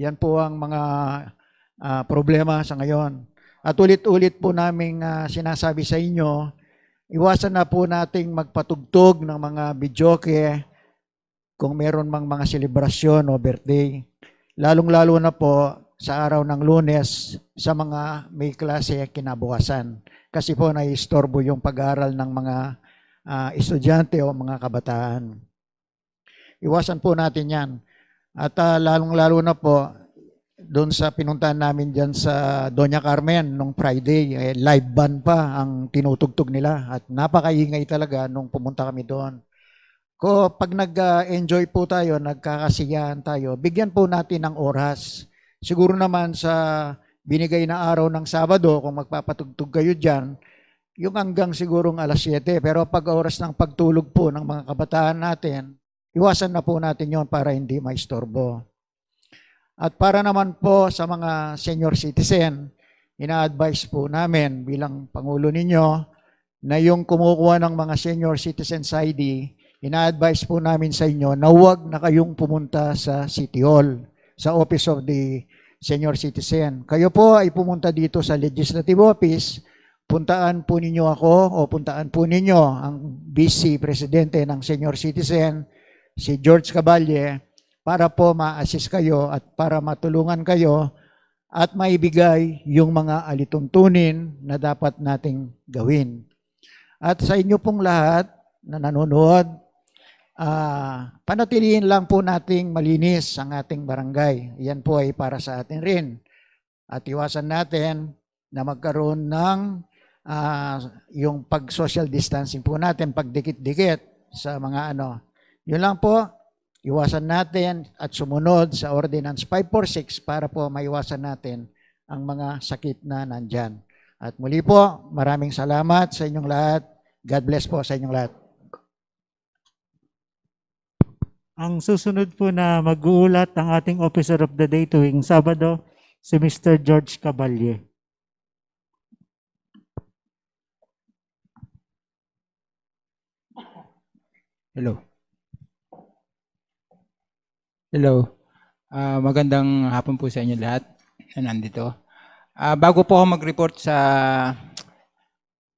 Yan po ang mga uh, problema sa ngayon. At ulit-ulit po naming uh, sinasabi sa inyo, iwasan na po nating magpatugtog ng mga bidyoke kung meron mang mga selebrasyon o birthday. Lalong-lalo na po sa araw ng lunes sa mga may klase kinabukasan. Kasi po naistorbo yung pag-aaral ng mga uh, estudyante o mga kabataan. Iwasan po natin yan. At uh, lalong-lalo na po, doon sa pinuntahan namin dyan sa Doña Carmen nung Friday, eh, live band pa ang tinutugtog nila. At napakaingay talaga nung pumunta kami doon ko pag nag-enjoy po tayo, nagkakasiyahan tayo, bigyan po natin ng oras. Siguro naman sa binigay na araw ng Sabado, kung magpapatugtog kayo dyan, yung hanggang sigurong alas 7. Pero pag oras ng pagtulog po ng mga kabataan natin, iwasan na po natin yon para hindi maistorbo. At para naman po sa mga senior citizen, ina-advise po namin bilang Pangulo ninyo na yung kumukuha ng mga senior citizens ID, ina-advise po namin sa inyo na huwag na kayong pumunta sa City Hall, sa Office of the Senior Citizen. Kayo po ay pumunta dito sa Legislative Office, puntaan po ninyo ako o puntaan po ninyo ang BC Presidente ng Senior Citizen, si George Caballe, para po ma-assist kayo at para matulungan kayo at maibigay yung mga alituntunin na dapat nating gawin. At sa inyo pong lahat na nanonood, Uh, ah, panatiliin lang po nating malinis ang ating barangay. Yan po ay para sa atin rin. At iwasan natin na magkaroon ng uh, yung pag-social distancing po natin, pagdikit-dikit sa mga ano. Yun lang po, iwasan natin at sumunod sa Ordinance 546 para po maiwasan natin ang mga sakit na nandyan. At muli po, maraming salamat sa inyong lahat. God bless po sa inyong lahat. Ang susunod po na mag-uulat ang ating Officer of the Day tuwing Sabado, si Mr. George Cabalye. Hello. Hello. Uh, magandang hapon po sa inyo lahat na nandito. Uh, bago po ako mag-report sa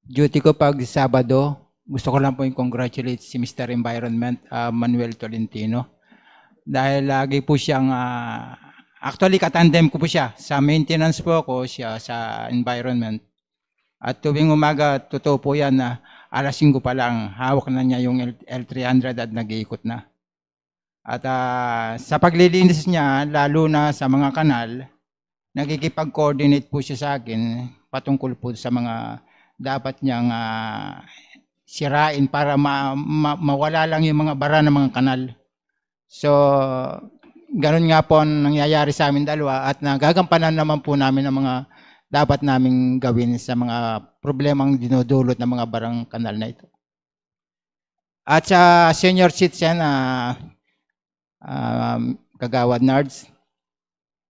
duty ko pag Sabado, gusto ko lang po i-congratulate si Mr. Environment uh, Manuel Tolentino dahil lagi po siyang uh, actually katandem ko po siya sa maintenance po ko siya sa environment at tuwing umaga totoo po yan na alas 5 pa lang hawak na niya yung L- L300 at nag-iikot na at uh, sa paglilinis niya lalo na sa mga kanal nagkikipag-coordinate po siya sa akin patungkol po sa mga dapat niyang uh, sirain para ma, ma, mawala lang yung mga bara ng mga kanal. So, ganun nga po ang nangyayari sa amin dalawa at nagagampanan naman po namin ang mga dapat naming gawin sa mga problemang dinudulot ng mga barang kanal na ito. At sa senior citizen, uh, uh, kagawad nerds,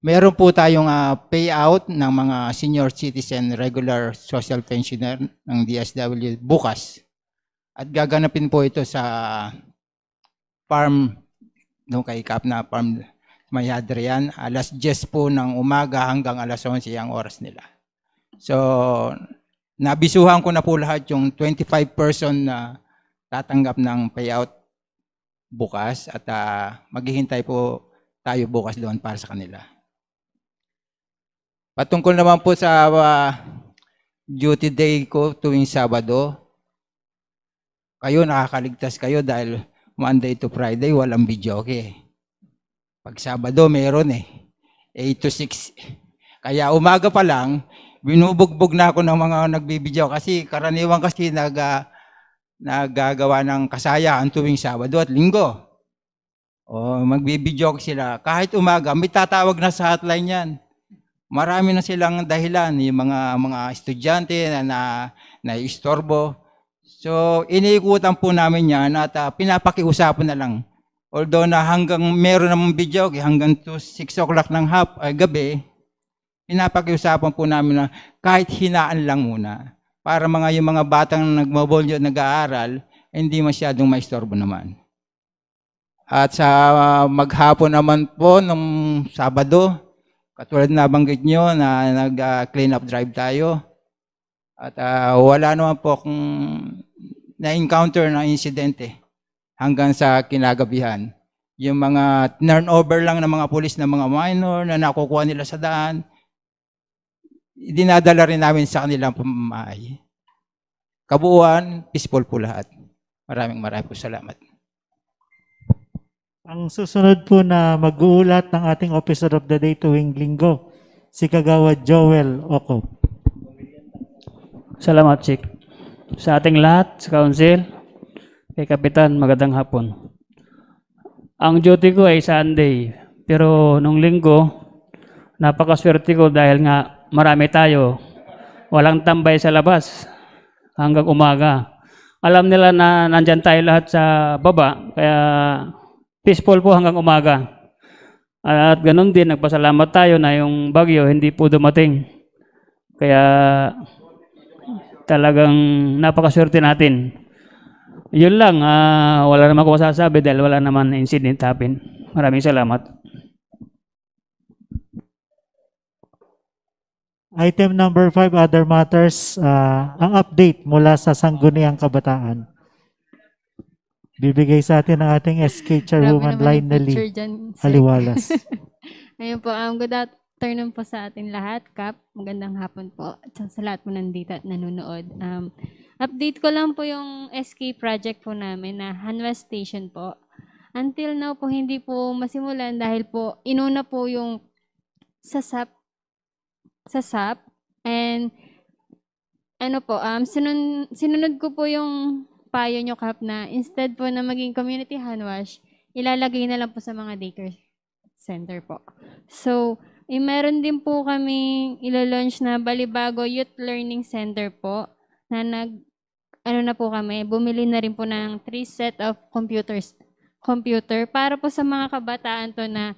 meron po tayong uh, payout ng mga senior citizen regular social pensioner ng DSW bukas. At gaganapin po ito sa farm no, kay Kap na farm may Adrian, alas 10 po ng umaga hanggang alas 11 ang oras nila. So, nabisuhan ko na po lahat yung 25 person na tatanggap ng payout bukas at uh, maghihintay po tayo bukas doon para sa kanila. Patungkol naman po sa uh, duty day ko tuwing Sabado, kayo nakakaligtas kayo dahil Monday to Friday walang video okay. Pag Sabado meron eh. 8 to 6. Kaya umaga pa lang binubugbog na ako ng mga nagbibideo kasi karaniwan kasi nag uh, nagagawa ng ang tuwing Sabado at Linggo. O magbibideo sila kahit umaga may tatawag na sa hotline 'yan. Marami na silang dahilan yung mga mga estudyante na na, na istorbo So, iniikutan po namin yan at uh, pinapakiusapan na lang. Although na hanggang meron namang video, hanggang to 6 o'clock ng hap, ay, gabi, pinapakiusapan po namin na kahit hinaan lang muna para mga yung mga batang nagmabolyo nag-aaral, hindi masyadong maistorbo naman. At sa maghapon naman po, nung Sabado, katulad na banggit nyo na nag-clean ah, up drive tayo, at uh, wala naman po kung na-encounter na insidente hanggang sa kinagabihan. Yung mga turnover lang ng mga pulis ng mga minor na nakukuha nila sa daan, dinadala rin namin sa kanilang pamamahay. Kabuuan, peaceful po lahat. Maraming maraming po salamat. Ang susunod po na mag-uulat ng ating Officer of the Day tuwing linggo, si Kagawa Joel Okop. Salamat, Chick sa ating lahat, sa council, kay Kapitan, magandang hapon. Ang duty ko ay Sunday, pero nung linggo, napakaswerte ko dahil nga marami tayo. Walang tambay sa labas hanggang umaga. Alam nila na nandyan tayo lahat sa baba, kaya peaceful po hanggang umaga. At ganun din, nagpasalamat tayo na yung bagyo hindi po dumating. Kaya talagang napakaswerte natin. Yun lang, uh, wala naman ako masasabi dahil wala naman incident happen. Maraming salamat. Item number 5, other matters, uh, ang update mula sa Sangguniang Kabataan. Bibigay sa atin ang ating SK Chairwoman Linely Aliwalas. Ayun po, um, good, at, afternoon po sa atin lahat, Kap. Magandang hapon po at sa lahat po nandito at nanonood. Um, update ko lang po yung SK project po namin na Hanwas Station po. Until now po, hindi po masimulan dahil po inuna po yung sasap. Sasap. and ano po, um, sinun, sinunod ko po yung payo nyo, Kap, na instead po na maging community handwash, ilalagay na lang po sa mga daycare center po. So, eh, meron din po kami ilo-launch na Balibago Youth Learning Center po na nag ano na po kami, bumili na rin po ng three set of computers computer para po sa mga kabataan to na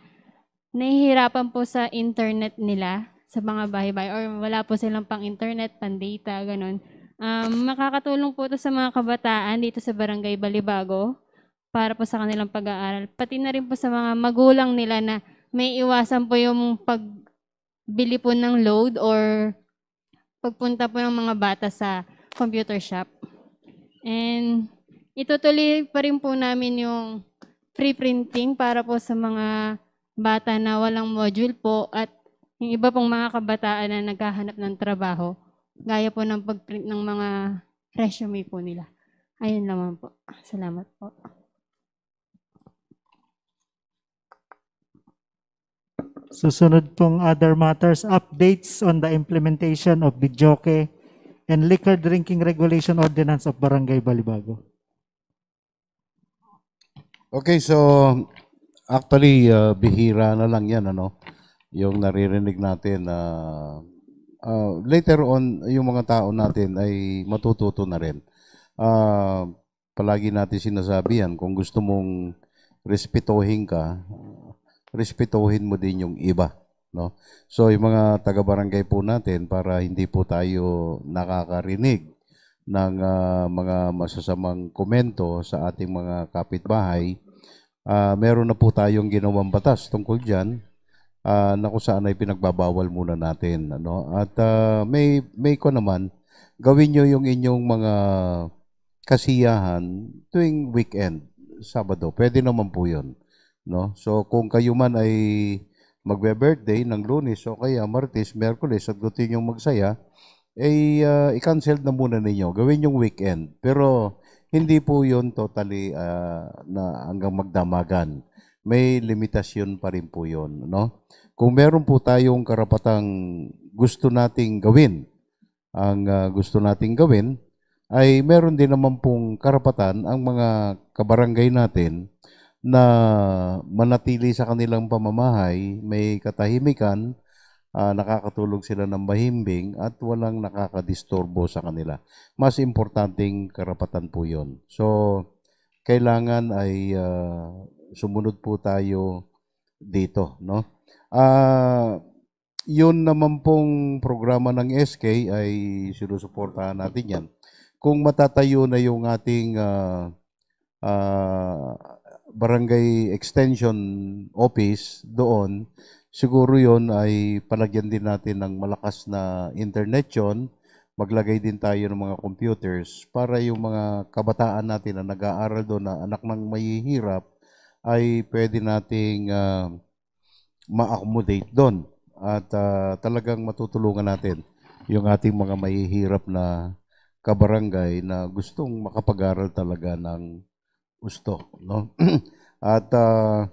nahihirapan po sa internet nila sa mga bahay-bahay or wala po silang pang internet, pang data, ganun. Um, makakatulong po to sa mga kabataan dito sa Barangay Balibago para po sa kanilang pag-aaral. Pati na rin po sa mga magulang nila na may iwasan po yung pagbili po ng load or pagpunta po ng mga bata sa computer shop. And itutuloy pa rin po namin yung free printing para po sa mga bata na walang module po at yung iba pong mga kabataan na naghahanap ng trabaho, gaya po ng pagprint ng mga resume po nila. Ayun naman po. Salamat po. Susunod pong other matters, updates on the implementation of Bidjoke and Liquor Drinking Regulation Ordinance of Barangay Balibago. Okay, so actually uh, bihira na lang 'yan ano, yung naririnig natin na uh, uh, later on yung mga tao natin ay matututo na rin. Uh, palagi natin sinasabi yan, kung gusto mong respetuhin ka, respetuhin mo din yung iba. No? So yung mga taga-barangay po natin para hindi po tayo nakakarinig ng uh, mga masasamang komento sa ating mga kapitbahay, uh, meron na po tayong ginawang batas tungkol dyan uh, na kung saan ay pinagbabawal muna natin. Ano? At uh, may, may ko naman, gawin nyo yung inyong mga kasiyahan tuwing weekend, Sabado. Pwede naman po yun. No? So kung kayo man ay magbe-birthday ng lunes o kaya martes, merkules at gusto nyo magsaya, ay uh, i-cancel na muna ninyo. Gawin yung weekend. Pero hindi po yon totally uh, na hanggang magdamagan. May limitasyon pa rin po yon, No? Kung meron po tayong karapatang gusto nating gawin, ang uh, gusto nating gawin, ay meron din naman pong karapatan ang mga kabarangay natin na manatili sa kanilang pamamahay, may katahimikan, uh, nakakatulog sila ng mahimbing at walang nakakadisturbo sa kanila. Mas importanteng karapatan po yun. So, kailangan ay uh, sumunod po tayo dito. No? Uh, yun naman pong programa ng SK ay sinusuportahan natin yan. Kung matatayo na yung ating uh, uh, barangay extension office doon, siguro yon ay palagyan din natin ng malakas na internet yon maglagay din tayo ng mga computers para yung mga kabataan natin na nag-aaral doon na anak ng mahihirap ay pwede nating uh, ma-accommodate doon at uh, talagang matutulungan natin yung ating mga mahihirap na kabarangay na gustong makapag-aral talaga ng gusto. No? At uh,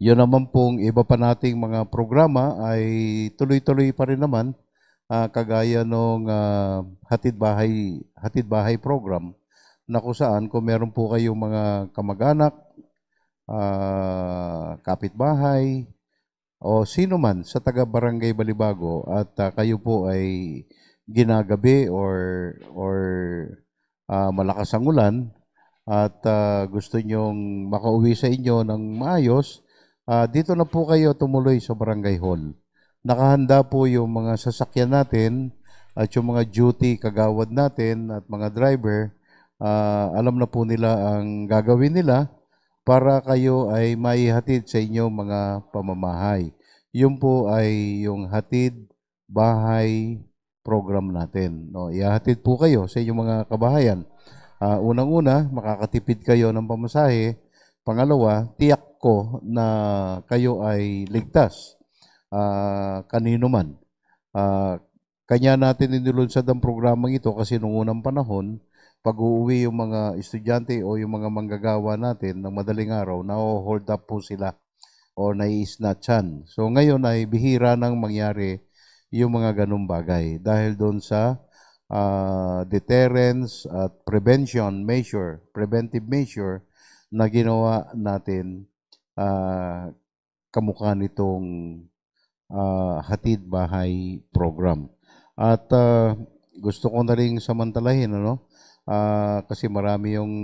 yun naman pong iba pa nating mga programa ay tuloy-tuloy pa rin naman uh, kagaya nung uh, hatid bahay hatid bahay program na kung saan kung meron po kayong mga kamag-anak, uh, kapitbahay o sino man sa taga Barangay Balibago at uh, kayo po ay ginagabi or or uh, malakas ang ulan at uh, gusto nyong makauwi sa inyo ng maayos, uh, dito na po kayo tumuloy sa Barangay Hall. Nakahanda po yung mga sasakyan natin at yung mga duty kagawad natin at mga driver. Uh, alam na po nila ang gagawin nila para kayo ay maihatid sa inyong mga pamamahay. Yun po ay yung hatid bahay program natin. No, ihahatid po kayo sa inyong mga kabahayan. Uh, Unang-una, makakatipid kayo ng pamasahe. Pangalawa, tiyak ko na kayo ay ligtas uh, kanino man. Uh, kanya natin inilunsad ang programang ito kasi noong unang panahon, pag uuwi yung mga estudyante o yung mga manggagawa natin ng madaling araw, na-hold up po sila o nai-snatchan. So ngayon ay bihira nang mangyari yung mga ganong bagay dahil doon sa uh, deterrence at prevention measure, preventive measure na ginawa natin uh, kamukha nitong uh, ah, hatid bahay program. At uh, gusto ko na rin samantalahin ano uh, kasi marami yung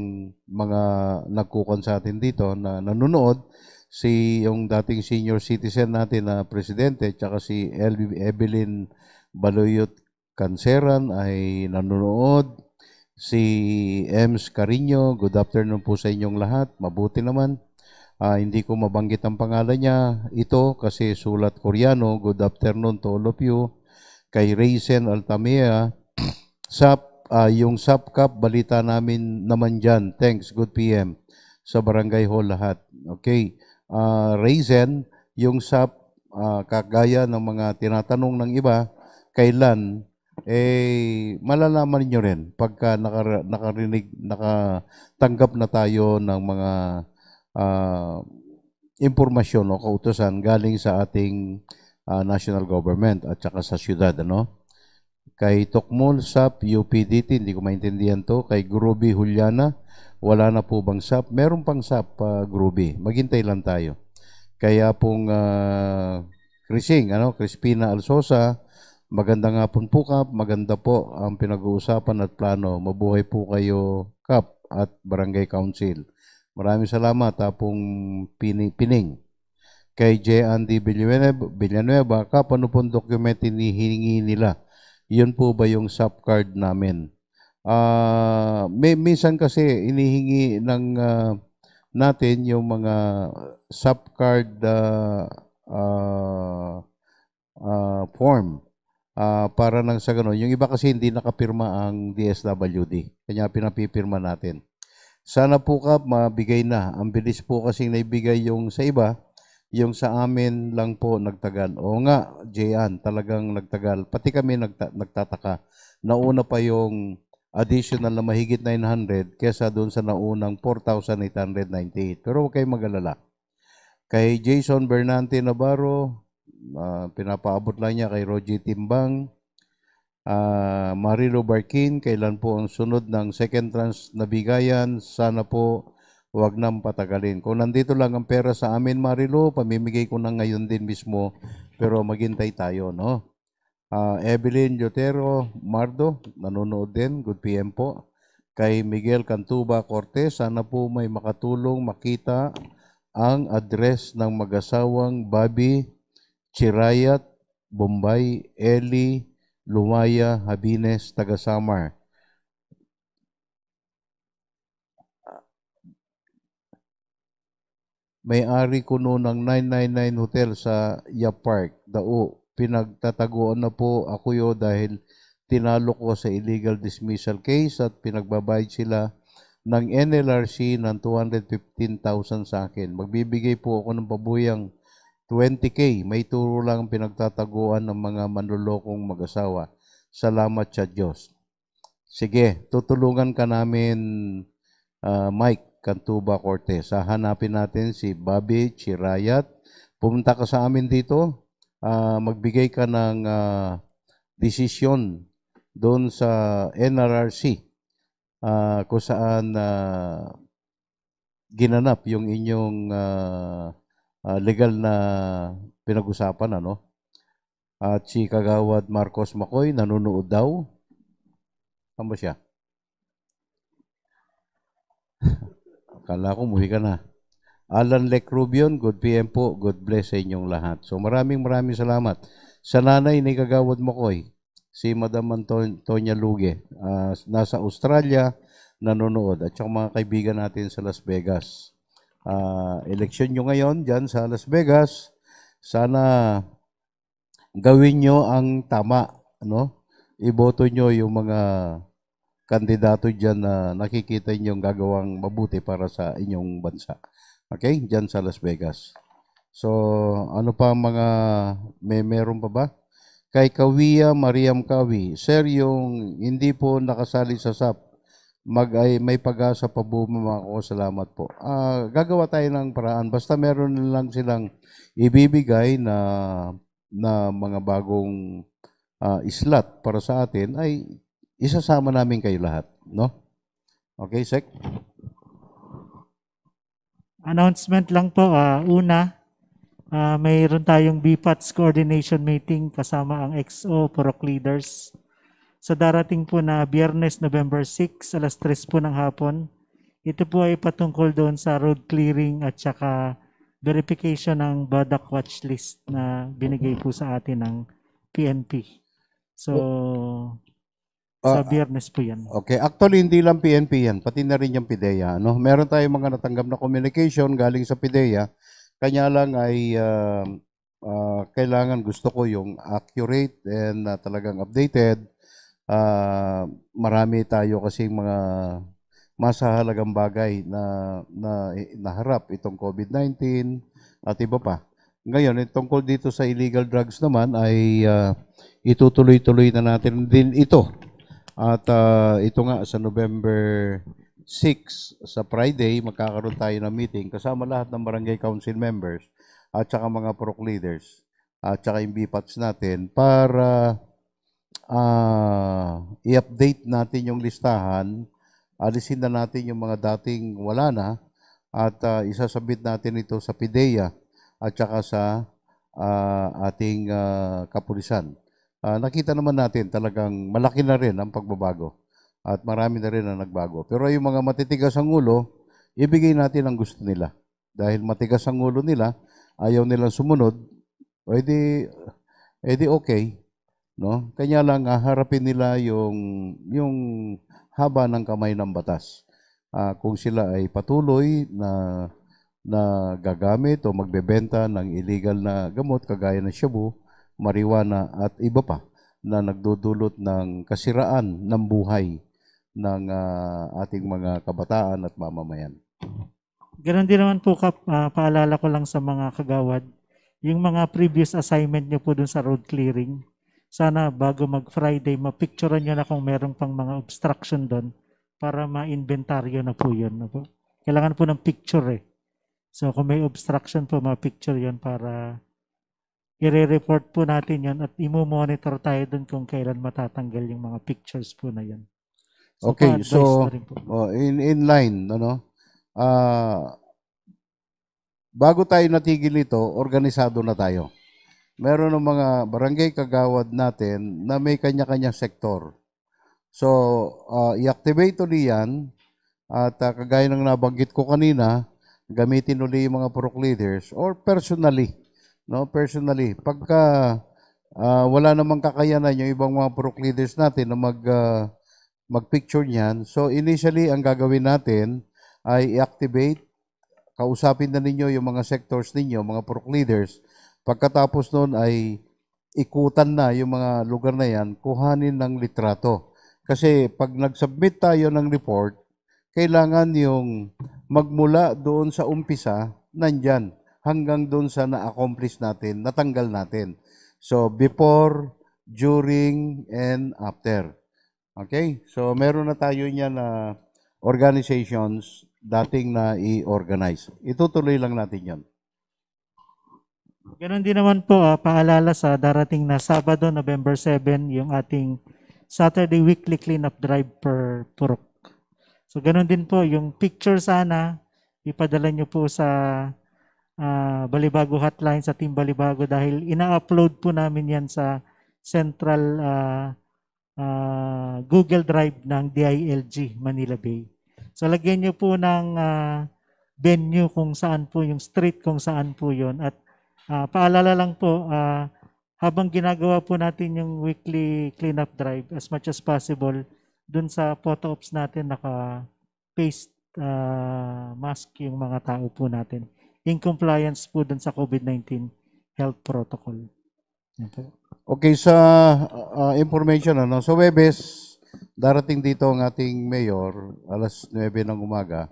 mga nagkukan sa atin dito na nanonood si yung dating senior citizen natin na presidente tsaka si Evelyn Baluyot Kanseran ay nanonood. Si Ems Carino, good afternoon po sa inyong lahat. Mabuti naman. Uh, hindi ko mabanggit ang pangalan niya ito kasi sulat Koreano. Good afternoon to all of you. Kay Raisin Altamea, SAP, uh, yung SAP Cup, balita namin naman dyan. Thanks, good PM sa Barangay Hall lahat. Okay, uh, ah, Raisin, yung SAP, uh, kagaya ng mga tinatanong ng iba, kailan eh malalaman niyo rin pagka naka, nakarinig, nakatanggap na tayo ng mga uh, impormasyon o kautosan galing sa ating uh, national government at saka sa siyudad Ano? Kay Tokmol SAP UPDT, hindi ko maintindihan to. Kay Groovy Juliana wala na po bang SAP? Meron pang SAP uh, ah, Groovy. Maghintay lang tayo. Kaya pong uh, Crising, ano, Crispina Alsosa, Maganda nga po po, Kap. Maganda po ang pinag-uusapan at plano. Mabuhay po kayo, Kap, at Barangay Council. Maraming salamat, Tapong Pining. Kay J. Andy Villanueva, Kap, ano pong dokumento hinihingi nila? Yun po ba yung SAP card namin? Uh, minsan kasi inihingi ng uh, natin yung mga SAP card uh, uh, uh, form uh, para nang sa ganun. Yung iba kasi hindi nakapirma ang DSWD. Kanya pinapipirma natin. Sana po ka mabigay na. Ang bilis po kasi naibigay yung sa iba, yung sa amin lang po nagtagal. O nga, Jayan, talagang nagtagal. Pati kami nagta- nagtataka. Nauna pa yung additional na mahigit 900 kesa doon sa naunang 4,898. Pero huwag kayong mag-alala. Kay Jason Bernante Navarro, Ah, pinapaabot lang niya kay Roger Timbang, uh, ah, Marilo Barkin, kailan po ang sunod ng second trans na bigayan, sana po wag nang patagalin. Kung nandito lang ang pera sa amin, Marilo, pamimigay ko na ngayon din mismo, pero maghintay tayo, no? Uh, Evelyn Llotero Mardo, nanonood din, good PM po. Kay Miguel Cantuba Cortez, sana po may makatulong makita ang address ng mag-asawang Bobby Chirayat, Bombay, Eli, Lumaya, Habines, Tagasamar. May-ari ko noon ng 999 Hotel sa Yap Park, Dao. Pinagtataguan na po ako yo dahil tinalo ko sa illegal dismissal case at pinagbabayad sila ng NLRC ng 215,000 sa akin. Magbibigay po ako ng pabuyang 20K, may turo lang pinagtataguan ng mga manlulokong mag-asawa. Salamat sa Diyos. Sige, tutulungan ka namin, uh, Mike Cantuba Cortez. Ah, hanapin natin si Bobby Chirayat. Pumunta ka sa amin dito. Uh, magbigay ka ng uh, desisyon doon sa NRRC uh, kung saan uh, ginanap yung inyong uh, uh, legal na pinag-usapan ano. At si Kagawad Marcos Macoy nanonood daw. Saan ba siya? Akala ko muhi ka na. Alan Lecrubion, good PM po. God bless sa inyong lahat. So maraming maraming salamat. Sa nanay ni Kagawad Makoy, si Madam Antonia Luge, uh, nasa Australia, nanonood. At yung mga kaibigan natin sa Las Vegas uh, eleksyon nyo ngayon dyan sa Las Vegas, sana gawin nyo ang tama. No? Iboto nyo yung mga kandidato dyan na nakikita nyo gagawang mabuti para sa inyong bansa. Okay? Dyan sa Las Vegas. So, ano pa mga, may meron pa ba? Kay Kawiya Mariam Kawi, Sir, yung hindi po nakasali sa SAP, mag ay may pag-asa pa po mga ko salamat po. Uh, gagawa tayo ng paraan basta meron lang silang ibibigay na na mga bagong uh, ah, islat para sa atin ay isasama namin kayo lahat, no? Okay, sec. Announcement lang po uh, una uh, mayroon tayong BPATS coordination meeting kasama ang XO Proc leaders sa darating po na Biyernes, November 6, alas 3 po ng hapon. Ito po ay patungkol doon sa road clearing at saka verification ng Badak watch list na binigay po sa atin ng PNP. So, Uh, sa Biyernes po yan. Okay. Actually, hindi lang PNP yan, pati na rin yung PDEA, No? Meron tayong mga natanggap na communication galing sa PDEA. Kanya lang ay uh, uh, kailangan gusto ko yung accurate and uh, talagang updated uh, marami tayo kasing mga masahalagang bagay na, na eh, naharap itong COVID-19 at iba pa. Ngayon, eh, tungkol dito sa illegal drugs naman ay uh, itutuloy-tuloy na natin din ito. At uh, ito nga sa November 6 sa Friday, magkakaroon tayo ng meeting kasama lahat ng barangay council members at saka mga proc leaders at saka yung BPATs natin para uh, i-update natin yung listahan, alisin na natin yung mga dating wala na at uh, ah, isasabit natin ito sa PIDEA at saka sa uh, ating uh, kapulisan. Uh, nakita naman natin talagang malaki na rin ang pagbabago at marami na rin ang nagbago. Pero yung mga matitigas ang ulo, ibigay natin ang gusto nila. Dahil matigas ang ulo nila, ayaw nilang sumunod, o edi, edi okay, No? Kanya lang harapin nila yung yung haba ng kamay ng batas. Ah, kung sila ay patuloy na na gagamit o magbebenta ng illegal na gamot kagaya ng shabu, marijuana at iba pa na nagdudulot ng kasiraan ng buhay ng uh, ating mga kabataan at mamamayan. Ganun din naman po, Kap, uh, paalala ko lang sa mga kagawad, yung mga previous assignment niyo po dun sa road clearing, sana bago mag-Friday, mapicturean nyo na kung meron pang mga obstruction doon para ma-inventaryo na po yun. No po? Kailangan po ng picture eh. So kung may obstruction po, ma-picture yun para i-report po natin yon at imo-monitor tayo doon kung kailan matatanggal yung mga pictures po na yun. So, okay, so oh, in, in line, ano? Uh, bago tayo natigil ito, organisado na tayo meron ng mga barangay kagawad natin na may kanya kanyang sektor. So, uh, i-activate ulit yan at uh, kagaya ng nabanggit ko kanina, gamitin ulit yung mga product leaders or personally. No, personally. Pagka uh, wala namang kakayanan yung ibang mga product leaders natin na mag, uh, mag-picture niyan. So, initially, ang gagawin natin ay i-activate, kausapin na ninyo yung mga sectors ninyo, mga product leaders, Pagkatapos noon ay ikutan na yung mga lugar na yan, kuhanin ng litrato. Kasi pag nag-submit tayo ng report, kailangan yung magmula doon sa umpisa, nandyan, hanggang doon sa na-accomplish natin, natanggal natin. So, before, during, and after. Okay? So, meron na tayo niya na organizations dating na i-organize. Itutuloy lang natin yon. Ganon din naman po, uh, paalala sa darating na Sabado, November 7, yung ating Saturday Weekly Cleanup Drive per Purok. So ganon din po, yung picture sana, ipadala nyo po sa uh, Balibago Hotline, sa Team Balibago, dahil ina-upload po namin yan sa central uh, uh, Google Drive ng DILG Manila Bay. So lagyan nyo po ng uh, venue kung saan po yung street kung saan po yon at Uh, paalala lang po, uh, habang ginagawa po natin yung weekly cleanup drive, as much as possible, dun sa photo ops natin naka-paste uh, mask yung mga tao po natin in compliance po dun sa COVID-19 health protocol. Okay, sa uh, information, ano, so Webes, darating dito ang ating mayor, alas 9 ng umaga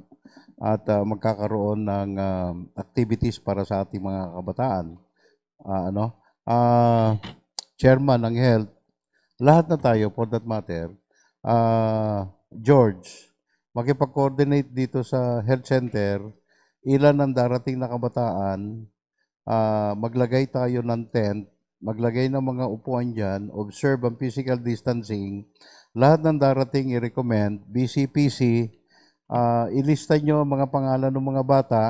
at uh, magkakaroon ng uh, activities para sa ating mga kabataan. Uh, ano? Uh, chairman ng health, lahat na tayo for that matter, uh, George, makipag-coordinate dito sa health center, ilan ang darating na kabataan, uh, maglagay tayo ng tent, maglagay ng mga upuan dyan, observe ang physical distancing, lahat ng darating i-recommend, BCPC, uh, ilista nyo mga pangalan ng mga bata,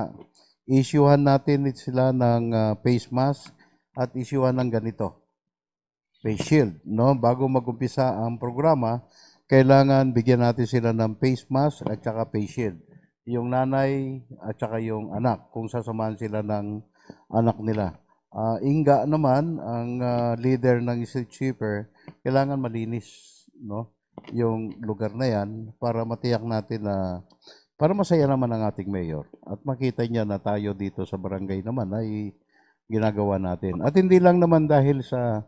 isyuhan natin sila ng uh, face mask at isyuhan ng ganito, face shield. No? Bago magumpisa ang programa, kailangan bigyan natin sila ng face mask at saka face shield. Yung nanay at saka yung anak, kung sasamahan sila ng anak nila. Uh, ah, Inga naman, ang uh, leader ng street sweeper, kailangan malinis. No? yung lugar na yan para matiyak natin na para masaya naman ang ating mayor at makita niya na tayo dito sa barangay naman ay ginagawa natin. At hindi lang naman dahil sa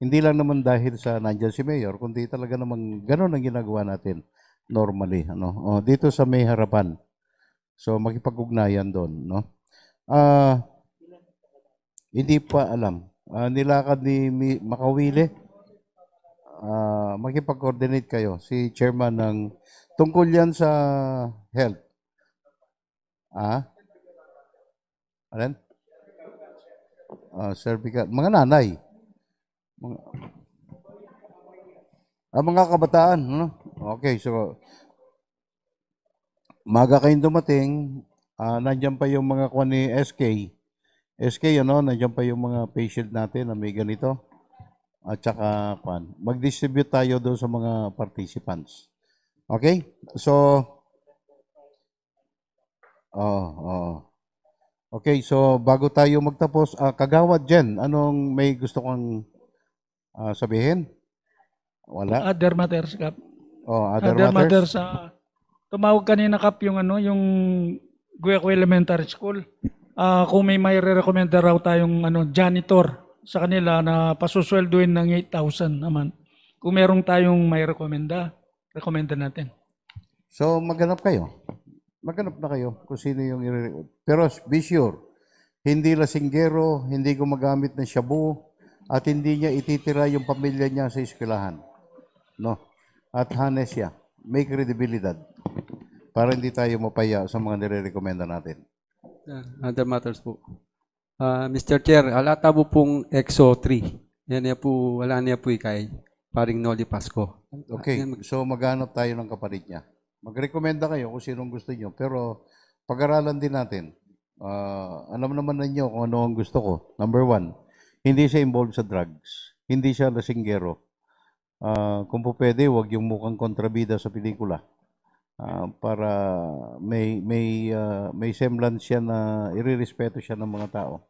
hindi lang naman dahil sa nandiyan si mayor kundi talaga naman ganoon ang ginagawa natin normally ano. Oh, dito sa may harapan. So makipag-ugnayan doon, no. Ah uh, hindi pa alam. Uh, nilakad ni Makawili uh, makipag-coordinate kayo, si chairman ng tungkol yan sa health. Ah? Alin? Ah, cervical. Mga nanay. Mga, ah, mga kabataan. No? Okay, so maga kayong dumating, uh, nandiyan pa yung mga kuha ni SK. SK, ano, nandiyan pa yung mga patient natin na may ganito at saka kwan. Mag-distribute tayo doon sa mga participants. Okay? So, oh, oh. Okay, so bago tayo magtapos, uh, kagawad Jen, anong may gusto kang uh, sabihin? Wala? Other ah, matters, Kap. Oh, other, other matters. matters uh, tumawag kanina, Kap, yung ano, yung Gueco Elementary School. Uh, kung may may re-recommend raw tayong ano, janitor sa kanila na pasusweldoin ng 8,000 naman. Kung merong tayong may rekomenda, rekomenda natin. So maganap kayo. Maganap na kayo kung sino yung i Pero be sure, hindi lasinggero, hindi gumagamit ng shabu, at hindi niya ititira yung pamilya niya sa eskwelahan. No? At hanes siya. May credibility. Para hindi tayo mapaya sa mga nire-recommenda natin. Yeah, other matters po uh, ah, Mr. Chair, alata mo pong EXO 3. Yan niya po, wala niya po eh, kay paring Noli Pasco. Okay, Yan, mag- so maghanap tayo ng kapatid niya. Magrekomenda kayo kung sinong gusto niyo, pero pag-aralan din natin. Uh, alam naman ninyo kung ano ang gusto ko. Number one, hindi siya involved sa drugs. Hindi siya lasinggero. Uh, kung po pwede, huwag yung mukhang kontrabida sa pelikula. Uh, para may may uh, may semblance siya na irerespeto siya ng mga tao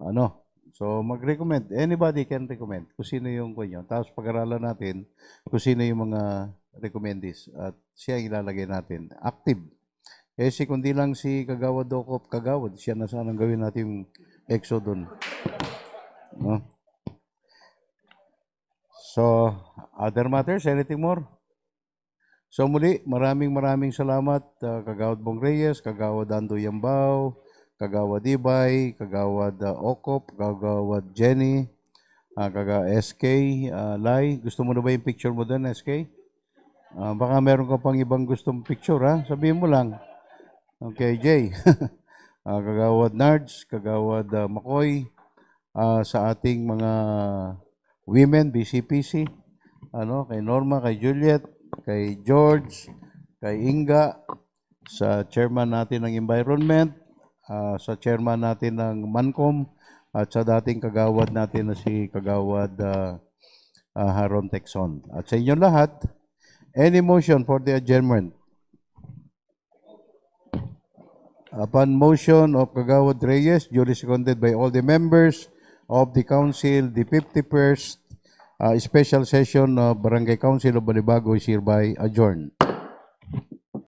ano, so mag-recommend. Anybody can recommend kung sino yung kunyo. Tapos pag-aralan natin kung sino yung mga recommendees at siya yung ilalagay natin. Active. Eh si kundi lang si Kagawad Dokop Kagawad, siya na sanang gawin natin yung EXO doon. No? So, other matters, anything more? So muli, maraming maraming salamat uh, Kagawad Bong Reyes, Kagawad Ando Yambao, Kagawad Ibay, Kagawad uh, Okop, Kagawad Jenny, uh, ah, kaga SK, uh, ah, Lai. Gusto mo na ba yung picture mo doon, SK? Uh, ah, baka meron ka pang ibang gustong picture, ha? Sabihin mo lang. Okay, Jay. uh, kagawad Nards, Kagawad uh, Makoy, uh, sa ating mga women, BCPC, ano, kay Norma, kay Juliet, kay George, kay Inga, sa chairman natin ng environment, uh, sa chairman natin ng Mancom at sa dating kagawad natin na si kagawad uh, uh, Haron Texon. At sa inyo lahat, any motion for the adjournment? Upon motion of Kagawad Reyes, duly seconded by all the members of the council, the 51st uh, special session of Barangay Council of Balibago is hereby adjourned.